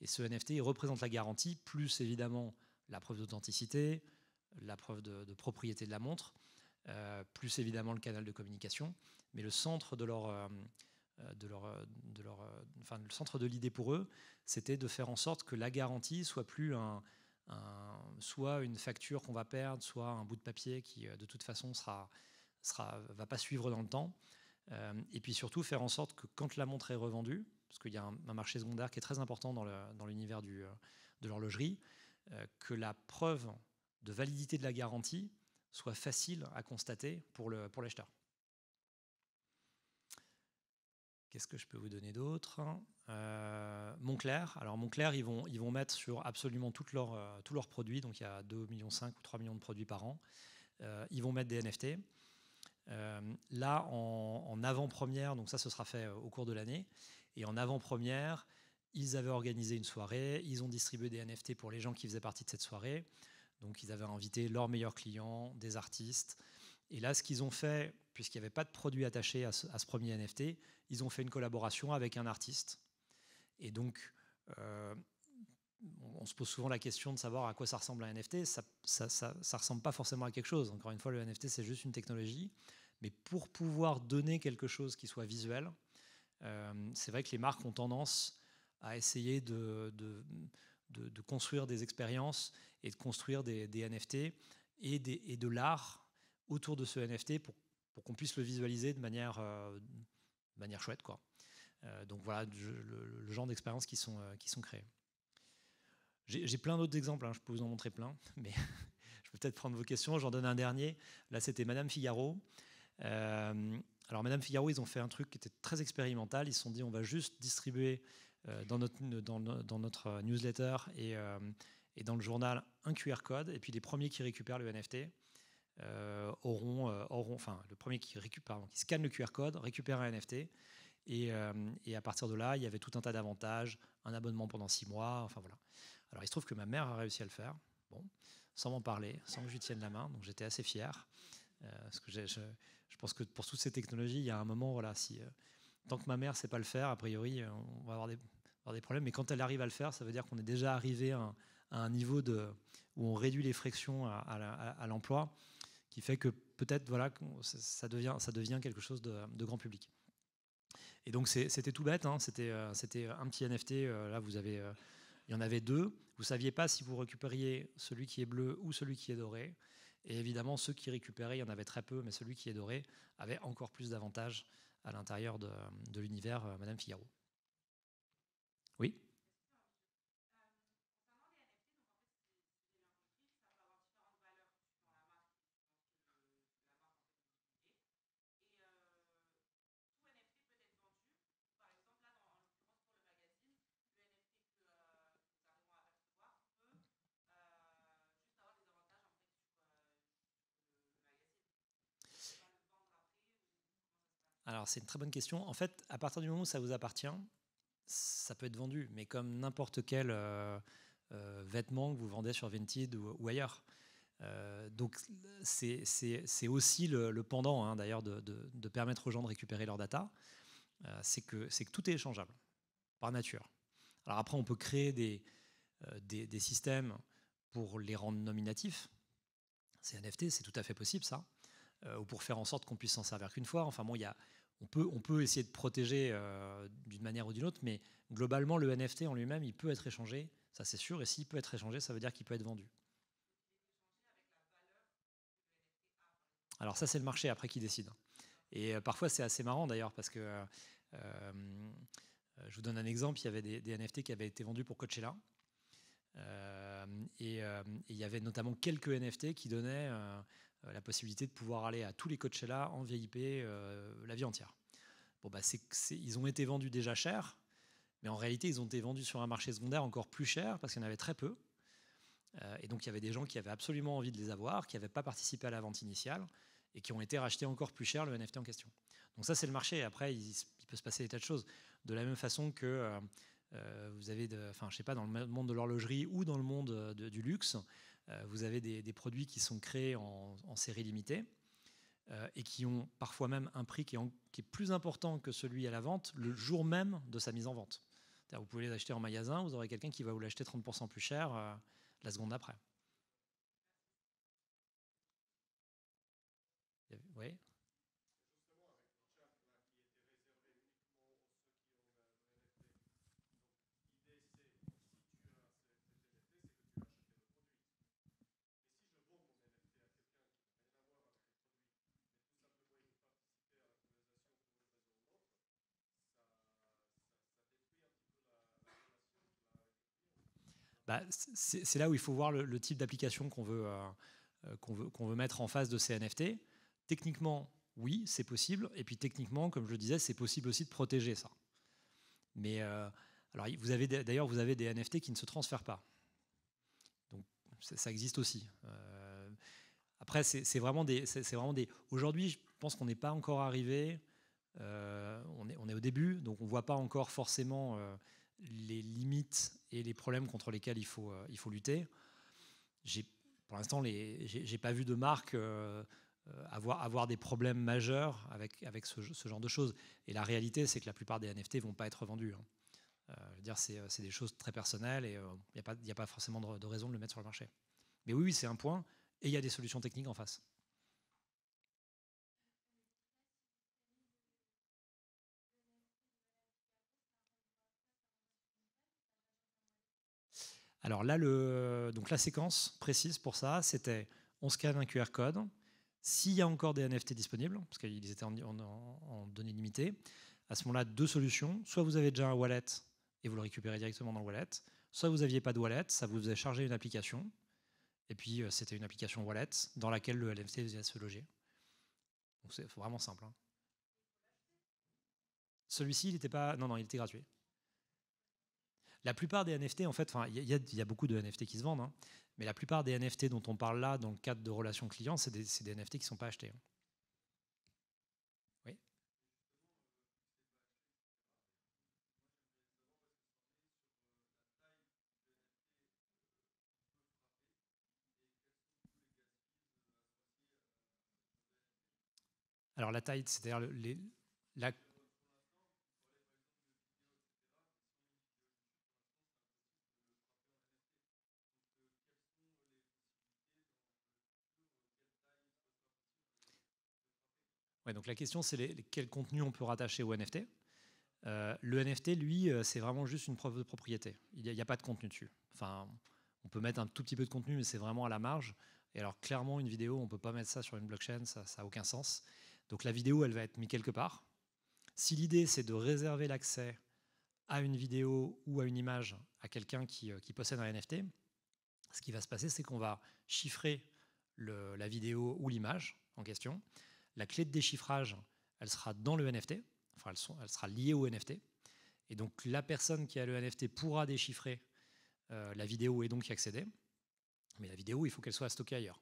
Et ce NFT, il représente la garantie, plus évidemment la preuve d'authenticité, la preuve de, propriété de la montre, euh, plus évidemment le canal de communication. Mais le centre de leur... Euh, de leur, de leur, enfin, le centre de l'idée pour eux, c'était de faire en sorte que la garantie soit plus un, un soit une facture qu'on va perdre, soit un bout de papier qui de toute façon sera, ne va pas suivre dans le temps. Euh, et puis surtout, faire en sorte que quand la montre est revendue, parce qu'il y a un, marché secondaire qui est très important dans l'univers euh, de l'horlogerie, euh, que la preuve de validité de la garantie soit facile à constater pour l'acheteur. Qu'est-ce que je peux vous donner d'autre euh, Montclair. Alors Montclair, ils vont, mettre sur absolument tous leurs produits, donc il y a 2,5 millions ou 3 millions de produits par an. ils vont mettre des NFT. Euh, là, en, avant-première, donc ça, ce sera fait euh, au cours de l'année. Et en avant-première, ils avaient organisé une soirée, ils ont distribué des NFT pour les gens qui faisaient partie de cette soirée. Donc ils avaient invité leurs meilleurs clients, des artistes. Et là, ce qu'ils ont fait, puisqu'il n'y avait pas de produit attaché à ce, premier NFT, ils ont fait une collaboration avec un artiste. Et donc, euh, on, se pose souvent la question de savoir à quoi ça ressemble un NFT. Ça ça, ressemble pas forcément à quelque chose. Encore une fois, le NFT, c'est juste une technologie. Mais pour pouvoir donner quelque chose qui soit visuel, euh, c'est vrai que les marques ont tendance à essayer de, construire des expériences et de construire des, NFT et, de l'art autour de ce NFT pour, qu'on puisse le visualiser de manière, euh, manière chouette. Quoi. Euh, donc voilà le, genre d'expériences qui sont, qui sont créées. J'ai plein d'autres exemples, hein, je peux vous en montrer plein, mais je peux peut-être prendre vos questions. J'en donne un dernier. Là, c'était Madame Figaro. Euh, alors, Madame Figaro, ils ont fait un truc qui était très expérimental. Ils se sont dit, on va juste distribuer euh, dans, notre, dans, notre, euh, newsletter et, dans le journal un QR code. Et puis, les premiers qui récupèrent le NFT auront, auront, enfin, le premier qui récupère, qui scanne le QR code récupère un NFT. Et, et, à partir de là, il y avait tout un tas d'avantages, un abonnement pendant six mois, enfin voilà. Alors il se trouve que ma mère a réussi à le faire, bon, sans m'en parler, sans que je lui tienne la main, donc j'étais assez fier. Euh, que je, pense que pour toutes ces technologies, il y a un moment, voilà, si, euh, tant que ma mère ne sait pas le faire, a priori, euh, on va avoir des, problèmes. Mais quand elle arrive à le faire, ça veut dire qu'on est déjà arrivé à un, niveau où on réduit les frictions à, l'emploi, qui fait que peut-être voilà, ça, devient, quelque chose de, grand public. Et donc c'était tout bête, hein, c'était un petit NFT, là vous avez il y en avait deux. Vous ne saviez pas si vous récupériez celui qui est bleu ou celui qui est doré. Et évidemment, ceux qui récupéraient, il y en avait très peu, mais celui qui est doré avait encore plus d'avantages à l'intérieur de, de l'univers euh, Madame Figaro. c'est une très bonne question. En fait, à partir du moment où ça vous appartient, ça peut être vendu, mais comme n'importe quel euh, euh, vêtement que vous vendez sur Vinted ou, ailleurs. Euh, donc c'est aussi le, pendant hein, d'ailleurs de, permettre aux gens de récupérer leurs data, c'est que, que tout est échangeable par nature. Alors après on peut créer des, des, des systèmes pour les rendre nominatifs, c'est NFT, c'est tout à fait possible ça, ou pour faire en sorte qu'on puisse s'en servir qu'une fois. Enfin bon, il y a, on peut, on peut essayer de protéger euh, d'une manière ou d'une autre, mais globalement, le NFT en lui-même, il peut être échangé, ça c'est sûr, et s'il peut être échangé, ça veut dire qu'il peut être vendu. Alors ça, c'est le marché après qui décide. Et euh, parfois, c'est assez marrant d'ailleurs, parce que euh, je vous donne un exemple, il y avait des, des NFT qui avaient été vendus pour Coachella. et il y avait notamment quelques NFT qui donnaient euh, la possibilité de pouvoir aller à tous les Coachella en VIP euh, la vie entière. Bon, bah, c'est ils ont été vendus déjà cher, mais en réalité, ils ont été vendus sur un marché secondaire encore plus cher parce qu'il y en avait très peu. Euh, et donc, il y avait des gens qui avaient absolument envie de les avoir, qui n'avaient pas participé à la vente initiale et qui ont été rachetés encore plus cher le NFT en question. Donc ça, c'est le marché. Après, il, peut se passer des tas de choses. De la même façon que vous avez, de, enfin, je sais pas, dans le monde de l'horlogerie ou dans le monde du luxe, euh, vous avez des, produits qui sont créés en, série limitée euh, et qui ont parfois même un prix qui est, plus important que celui à la vente le jour même de sa mise en vente. Vous pouvez les acheter en magasin, vous aurez quelqu'un qui va vous l'acheter 30% plus cher euh, la seconde après. Bah, c'est là où il faut voir le, type d'application qu'on veut, euh, euh, qu'on veut, qu'on veut mettre en face de ces NFT. Techniquement, oui, c'est possible. Et puis techniquement, comme je le disais, c'est possible aussi de protéger ça. Mais euh, alors, vous avez d'ailleurs, vous avez des NFT qui ne se transfèrent pas. Donc ça, existe aussi. après, c'est vraiment des, c'est vraiment des. Aujourd'hui, je pense qu'on n'est pas encore arrivé. on, est, on, est, au début, donc on ne voit pas encore forcément les limites et les problèmes contre lesquels il faut, euh, il faut lutter. J'ai, pour l'instant, je n'ai pas vu de marque euh, euh, avoir, avoir des problèmes majeurs avec, avec ce, genre de choses. Et la réalité, c'est que la plupart des NFT vont pas être vendus. Hein. dire, c'est des choses très personnelles et il n'y a, pas forcément de, de, raison de le mettre sur le marché. Mais oui, oui c'est un point. Et il y a des solutions techniques en face. Alors là, donc la séquence précise pour ça, c'était on scanne un QR code, s'il y a encore des NFT disponibles, parce qu'ils étaient en, données limitées, à ce moment-là, deux solutions. Soit vous avez déjà un wallet et vous le récupérez directement dans le wallet, soit vous n'aviez pas de wallet, ça vous faisait charger une application, et puis euh, c'était une application wallet dans laquelle le NFT faisait se loger. Donc c'est vraiment simple. Hein. Celui-ci, n'était pas. Non, non, il était gratuit. La plupart des NFT, en fait, il y, a beaucoup de NFT qui se vendent, hein. mais la plupart des NFT dont on parle là dans le cadre de relations clients, c'est des, NFT qui ne sont pas achetés. Hein. Oui Alors la taille, c'est-à-dire la donc la question, c'est quel contenu on peut rattacher au NFT. Euh, le NFT, lui, euh, c'est vraiment juste une preuve de propriété. Il n'y a, pas de contenu dessus. Enfin, on peut mettre un tout petit peu de contenu, mais c'est vraiment à la marge. Et alors, clairement, une vidéo, on ne peut pas mettre ça sur une blockchain, ça n'a aucun sens. Donc, la vidéo, elle va être mise quelque part. Si l'idée, c'est de réserver l'accès à une vidéo ou à une image à quelqu'un qui, euh, possède un NFT, ce qui va se passer, c'est qu'on va chiffrer la vidéo ou l'image en question. La clé de déchiffrage, elle sera dans le NFT, enfin elle, sera liée au NFT. Et donc la personne qui a le NFT pourra déchiffrer euh, la vidéo et donc y accéder. Mais la vidéo, il faut qu'elle soit stockée ailleurs.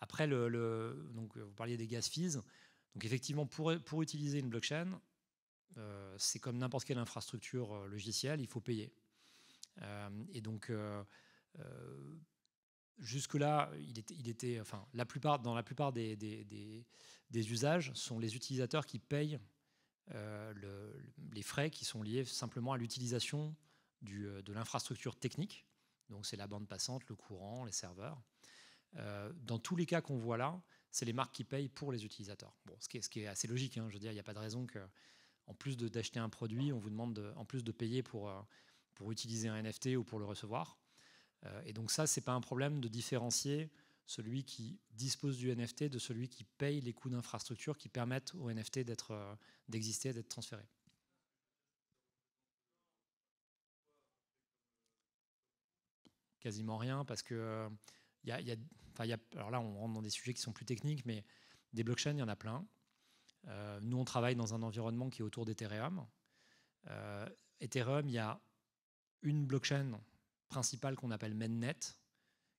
Après, donc, vous parliez des gas fees. Donc effectivement, pour, utiliser une blockchain, euh, c'est comme n'importe quelle infrastructure euh, logicielle, il faut payer. et donc, Jusque-là, il enfin, la plupart, dans la plupart des, des, ce usages, sont les utilisateurs qui payent euh, les frais qui sont liés simplement à l'utilisation euh, de l'infrastructure technique. Donc, c'est la bande passante, le courant, les serveurs. Euh, dans tous les cas qu'on voit là, c'est les marques qui payent pour les utilisateurs. Bon, ce, qui est, assez logique, hein, je veux dire, il n'y a pas de raison que, en plus d'acheter un produit, on vous demande en plus de payer pour utiliser un NFT ou pour le recevoir. Euh, et donc ça, c'est pas un problème de différencier celui qui dispose du NFT de celui qui paye les coûts d'infrastructure qui permettent au NFT d'être, euh, d'exister, d'être transféré. Quasiment rien parce que euh, y a, alors là, on rentre dans des sujets qui sont plus techniques, mais des blockchains, il y en a plein. nous, on travaille dans un environnement qui est autour d'Ethereum. Ethereum, il y a une blockchain principale qu'on appelle mainnet,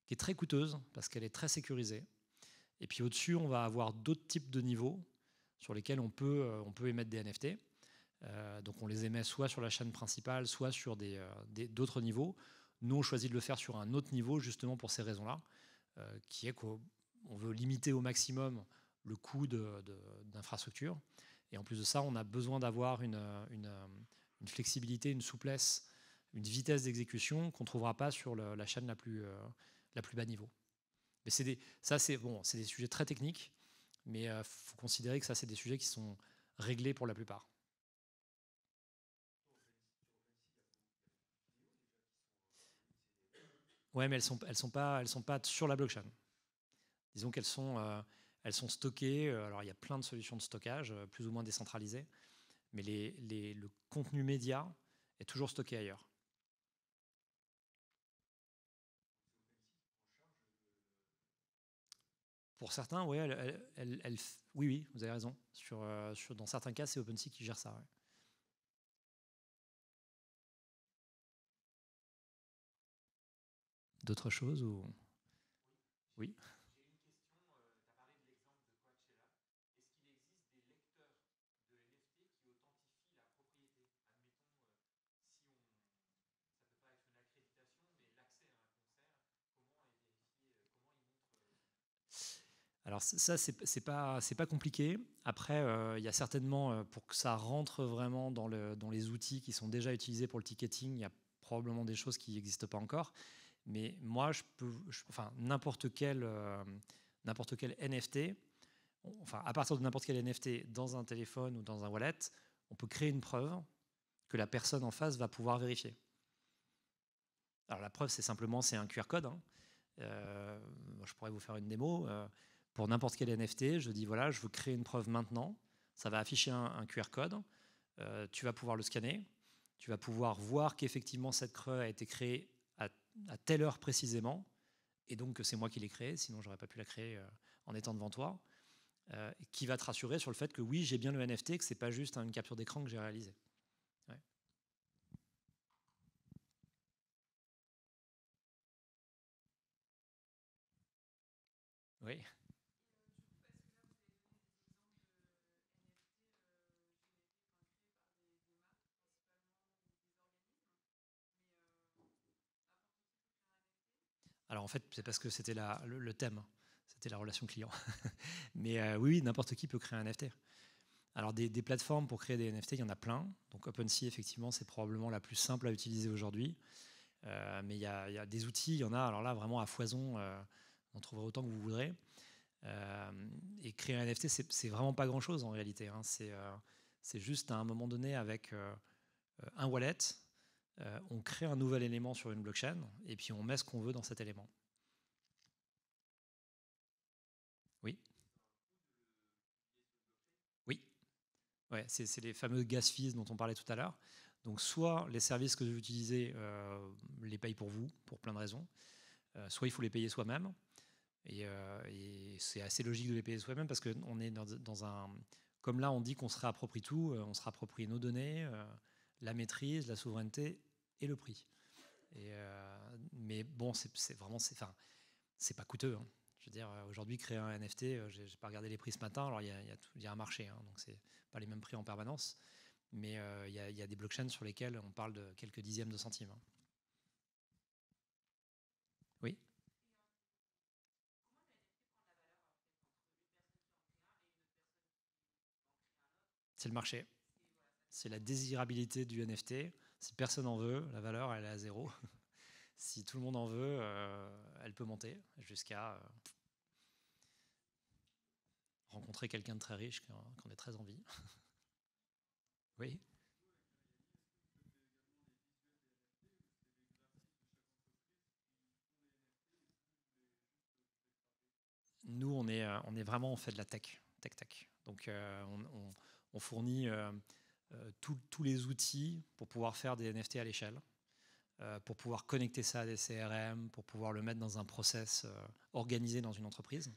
qui est très coûteuse parce qu'elle est très sécurisée. Et puis au-dessus, on va avoir d'autres types de niveaux sur lesquels on peut, euh, on peut émettre des NFT. Euh, donc on les émet soit sur la chaîne principale, soit sur euh, des, d'autres niveaux. Nous, on choisit de le faire sur un autre niveau justement pour ces raisons-là, qui est qu'on veut limiter au maximum le coût de, d'infrastructure. Et en plus de ça, on a besoin d'avoir une, une flexibilité, une souplesse une vitesse d'exécution qu'on ne trouvera pas sur la chaîne euh, la plus, bas niveau. Mais c'est des, ça, c'est des sujets très techniques, mais il euh, faut considérer que ça, c'est des sujets qui sont réglés pour la plupart. Ouais, mais elles sont, elles sont pas, sont pas sur la blockchain. Disons qu'elles sont, euh, elles sont stockées. Alors il y a plein de solutions de stockage, plus ou moins décentralisées, mais les, le contenu média est toujours stocké ailleurs. pour certains, elle, oui, oui, vous avez raison. Euh, dans certains cas, c'est OpenSea qui gère ça. D'autres choses ou... Oui. Alors ça, c'est pas, pas compliqué. Après, euh, il y a certainement, euh, pour que ça rentre vraiment dans, les outils qui sont déjà utilisés pour le ticketing, il y a probablement des choses qui n'existent pas encore. Mais moi, je peux, enfin, n'importe quel, euh, quel NFT, enfin, à partir de n'importe quel NFT dans un téléphone ou dans un wallet, on peut créer une preuve que la personne en face va pouvoir vérifier. Alors la preuve, c'est simplement, c'est un QR code. Hein. je pourrais vous faire une démo pour n'importe quel NFT, je dis voilà, je veux créer une preuve maintenant. Ça va afficher un, QR code. Euh, tu vas pouvoir le scanner. Tu vas pouvoir voir qu'effectivement cette creux a été créée à, telle heure précisément. Et donc que c'est moi qui l'ai créée, sinon j'aurais pas pu la créer euh, en étant devant toi. Euh, qui va te rassurer sur le fait que oui, j'ai bien le NFT, que c'est pas juste hein, une capture d'écran que j'ai réalisée. Oui. Alors en fait, c'est parce que c'était le, le, thème, c'était la relation client. Mais euh, oui, n'importe qui peut créer un NFT. Alors des, plateformes pour créer des NFT, il y en a plein. Donc OpenSea, effectivement, c'est probablement la plus simple à utiliser aujourd'hui. Euh, mais il y, a, des outils, il y en a, alors là, vraiment à foison, euh, on trouvera autant que vous voudrez. et créer un NFT, c'est vraiment pas grand chose en réalité. Hein. C'est juste à un moment donné avec un wallet, euh, on crée un nouvel élément sur une blockchain et puis on met ce qu'on veut dans cet élément. Oui Oui ouais, C'est les fameux gas fees dont on parlait tout à l'heure. Donc soit les services que vous utilisez euh, les payent pour vous, pour plein de raisons, euh, soit il faut les payer soi-même. Et, c'est assez logique de les payer soi-même parce qu'on est dans, un... Comme là, on dit qu'on se réapproprie tout, on se réapproprie nos données la maîtrise, la souveraineté et le prix. Et, euh, mais bon, c'est vraiment, c'est enfin, pas coûteux. Hein. Je veux dire, euh, aujourd'hui, créer un NFT, euh, j'ai pas regardé les prix ce matin, alors il y a, un marché, hein, donc c'est pas les mêmes prix en permanence, mais il y, a des blockchains sur lesquelles on parle de quelques dixièmes de centimes. Hein. Oui C'est le marché. C'est la désirabilité du NFT si personne en veut, la valeur, elle est à zéro. si tout le monde en veut, euh, elle peut monter jusqu'à euh, rencontrer quelqu'un de très riche qu'on est très envie. oui Nous, on est, euh, on est vraiment on fait de la tech, tech, tech. Donc, on, fournit euh, tous les outils pour pouvoir faire des NFT à l'échelle, euh, pour pouvoir connecter ça à des CRM, pour pouvoir le mettre dans un process euh, organisé dans une entreprise.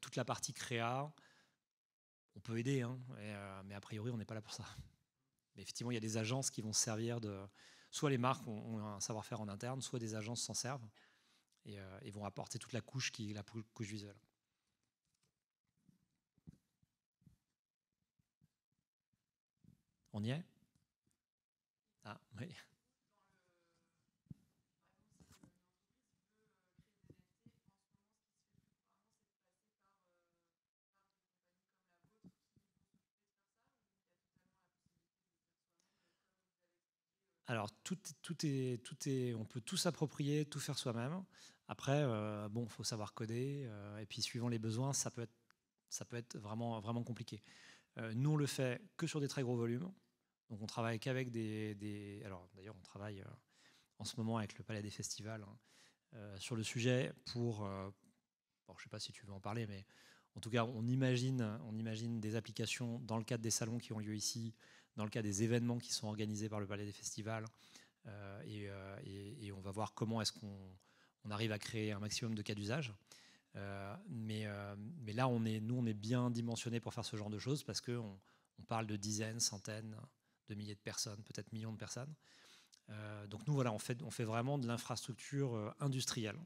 toute la partie créa, on peut aider, hein, mais a priori, on n'est pas là pour ça. Mais effectivement, il y a des agences qui vont servir de. Soit les marques ont, un savoir-faire en interne, soit des agences s'en servent et, vont apporter toute la couche, qui, la couche visuelle. On y est Ah, oui. Alors, tout, tout, est, tout est, on peut tout s'approprier, tout faire soi-même. Après, il euh, bon, faut savoir coder. Euh, et puis, suivant les besoins, ça peut être, ça peut être vraiment, vraiment compliqué. Euh, nous, on le fait que sur des très gros volumes. Donc on travaille qu'avec des, Alors d'ailleurs, on travaille euh, en ce moment avec le Palais des Festivals hein, euh, sur le sujet pour... Euh, je ne sais pas si tu veux en parler, mais en tout cas, on imagine, on imagine des applications dans le cadre des salons qui ont lieu ici, dans le cadre des événements qui sont organisés par le Palais des Festivals. Et, on va voir comment est-ce qu'on on arrive à créer un maximum de cas d'usage. mais, là, on est, nous, on est bien dimensionné pour faire ce genre de choses parce qu'on on parle de dizaines, centaines, de milliers de personnes, peut-être millions de personnes. Euh, donc nous, voilà, on fait, on fait vraiment de l'infrastructure euh, industrielle.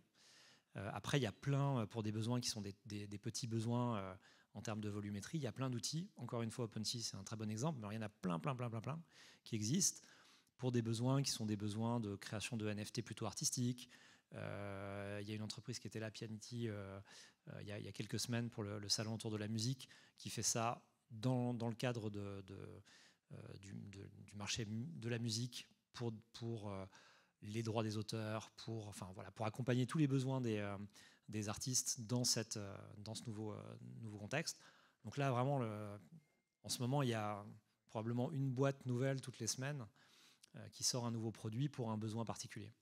Euh, après, il y a plein, pour des besoins qui sont des, petits besoins en termes de volumétrie, il y a plein d'outils. Encore une fois, OpenSea, c'est un très bon exemple, mais il y en a plein, plein, plein, plein, plein qui existent pour des besoins qui sont des besoins de création de NFT plutôt artistiques. Il y a une entreprise qui était là, Pianity, il y, a, quelques semaines pour le, salon autour de la musique, qui fait ça dans, le cadre de euh, du, marché de la musique pour, pour euh, les droits des auteurs, pour, enfin, voilà, pour accompagner tous les besoins des, euh, des artistes dans, cette, dans ce nouveau, nouveau contexte. Donc là, vraiment, le, en ce moment, il y a probablement une boîte nouvelle toutes les semaines qui sort un nouveau produit pour un besoin particulier.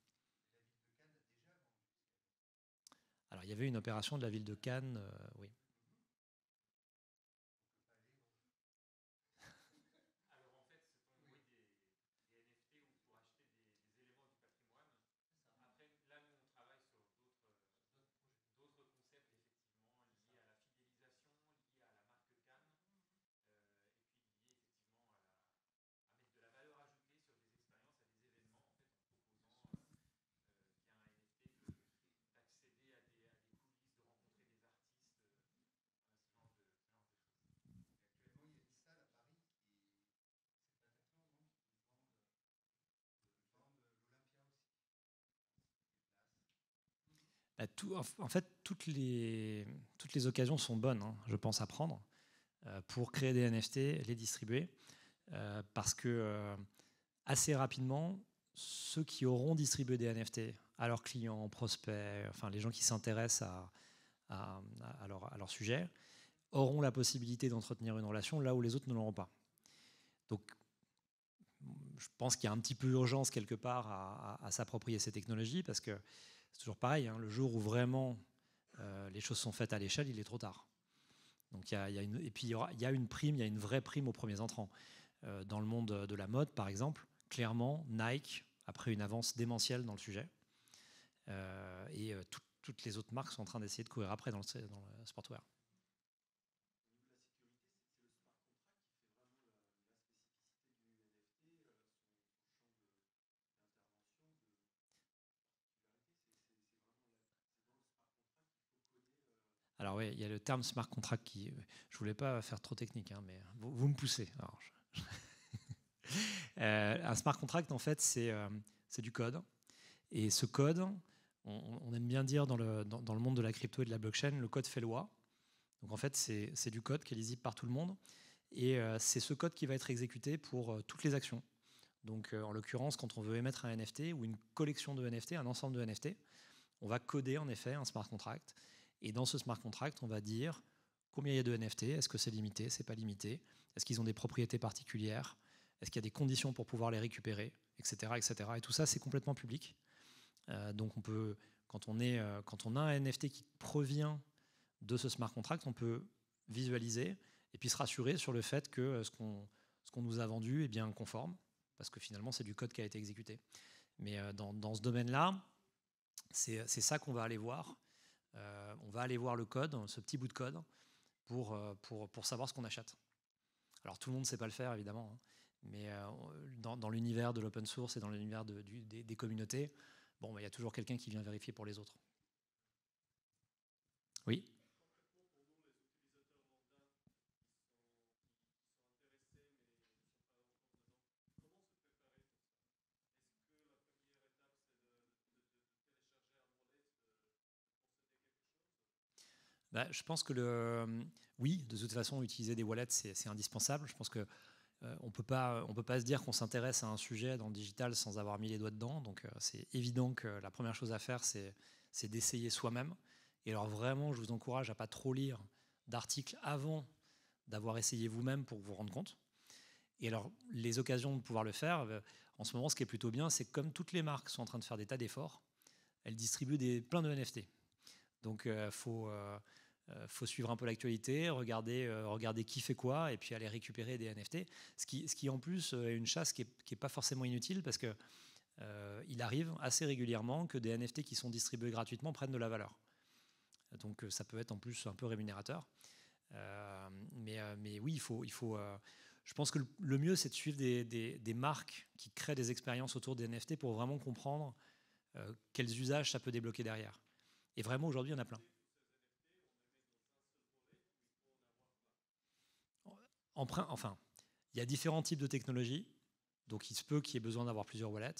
Alors, il y avait une opération de la ville de Cannes, oui. Bah, tout, en fait, toutes les, toutes les occasions sont bonnes, hein, je pense, à prendre euh, pour créer des NFT, les distribuer, euh, parce que euh, assez rapidement, ceux qui auront distribué des NFT à leurs clients, prospects, enfin les gens qui s'intéressent à, à, leur, à, leur, sujet, auront la possibilité d'entretenir une relation là où les autres ne l'auront pas. Donc, je pense qu'il y a un petit peu urgence quelque part à, s'approprier ces technologies parce que c'est toujours pareil, hein. le jour où vraiment euh, les choses sont faites à l'échelle, il est trop tard. Donc, et puis, il y, a une prime, il y a une vraie prime aux premiers entrants. Euh, dans le monde de la mode, par exemple, clairement, Nike a pris une avance démentielle dans le sujet. Euh, et toutes les autres marques sont en train d'essayer de courir après dans le, dans le sportwear. Alors oui, il y a le terme smart contract qui... Euh, je voulais pas faire trop technique, hein, mais vous, me poussez. Euh, un smart contract, en fait, c'est euh, du code. Et ce code, on, aime bien dire dans le, dans, dans le, monde de la crypto et de la blockchain, le code fait loi. Donc en fait, c'est du code qui est lisible par tout le monde. Et c'est ce code qui va être exécuté pour toutes les actions. Donc en l'occurrence, quand on veut émettre un NFT ou une collection de NFT, un ensemble de NFT, on va coder en effet un smart contract et dans ce smart contract, on va dire combien il y a de NFT, est-ce que c'est limité, c'est pas limité, est-ce qu'ils ont des propriétés particulières, est-ce qu'il y a des conditions pour pouvoir les récupérer, etc. etc. Et tout ça, c'est complètement public. Euh, donc on peut, quand on, est, euh, quand on a un NFT qui provient de ce smart contract, on peut visualiser et puis se rassurer sur le fait que euh, ce qu'on ce qu'on nous a vendu est bien conforme, parce que finalement c'est du code qui a été exécuté. Mais dans, dans ce domaine-là, c'est ça qu'on va aller voir. Euh, on va aller voir le code, ce petit bout de code, pour, euh, pour, savoir ce qu'on achète. Alors tout le monde ne sait pas le faire, évidemment, hein. mais euh, dans, l'univers de l'open source et dans l'univers des, communautés, bon, bah, il y a toujours quelqu'un qui vient vérifier pour les autres. Oui Bah, je pense que le, euh, oui, de toute façon, utiliser des wallets, c'est indispensable. Je pense que ne euh, on peut pas, on peut pas se dire qu'on s'intéresse à un sujet dans le digital sans avoir mis les doigts dedans. Donc euh, c'est évident que la première chose à faire, c'est d'essayer soi-même. Et alors vraiment, je vous encourage à pas trop lire d'articles avant d'avoir essayé vous-même pour vous rendre compte. Et alors les occasions de pouvoir le faire, en ce moment, ce qui est plutôt bien, c'est que comme toutes les marques sont en train de faire des tas d'efforts, elles distribuent des, plein de NFT. Donc il faut il euh, faut suivre un peu l'actualité, regarder, euh, regarder qui fait quoi, et puis aller récupérer des NFT. Ce qui, ce qui en plus euh, est une chasse qui n'est pas forcément inutile parce que il arrive assez régulièrement que des NFT qui sont distribués gratuitement prennent de la valeur. Donc ça peut être en plus un peu rémunérateur. mais, mais oui, il faut, il faut, je pense que le mieux, c'est de suivre des, des, des, marques qui créent des expériences autour des NFT pour vraiment comprendre quels usages ça peut débloquer derrière. Et vraiment, aujourd'hui, il y en a plein. enfin, il y a différents types de technologies, donc il se peut qu'il y ait besoin d'avoir plusieurs wallets,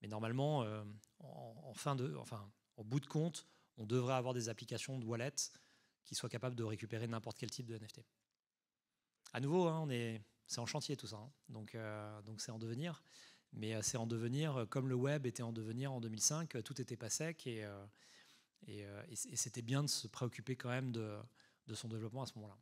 mais normalement, euh, en, fin de, enfin, au bout de compte, on devrait avoir des applications de wallets qui soient capables de récupérer n'importe quel type de NFT. À nouveau, hein, on est, c'est en chantier tout ça, hein. donc euh, donc c'est en devenir, mais euh, c'est en devenir comme le web était en devenir en 2005, tout était pas sec et et, c'était bien de se préoccuper quand même de son développement à ce moment-là.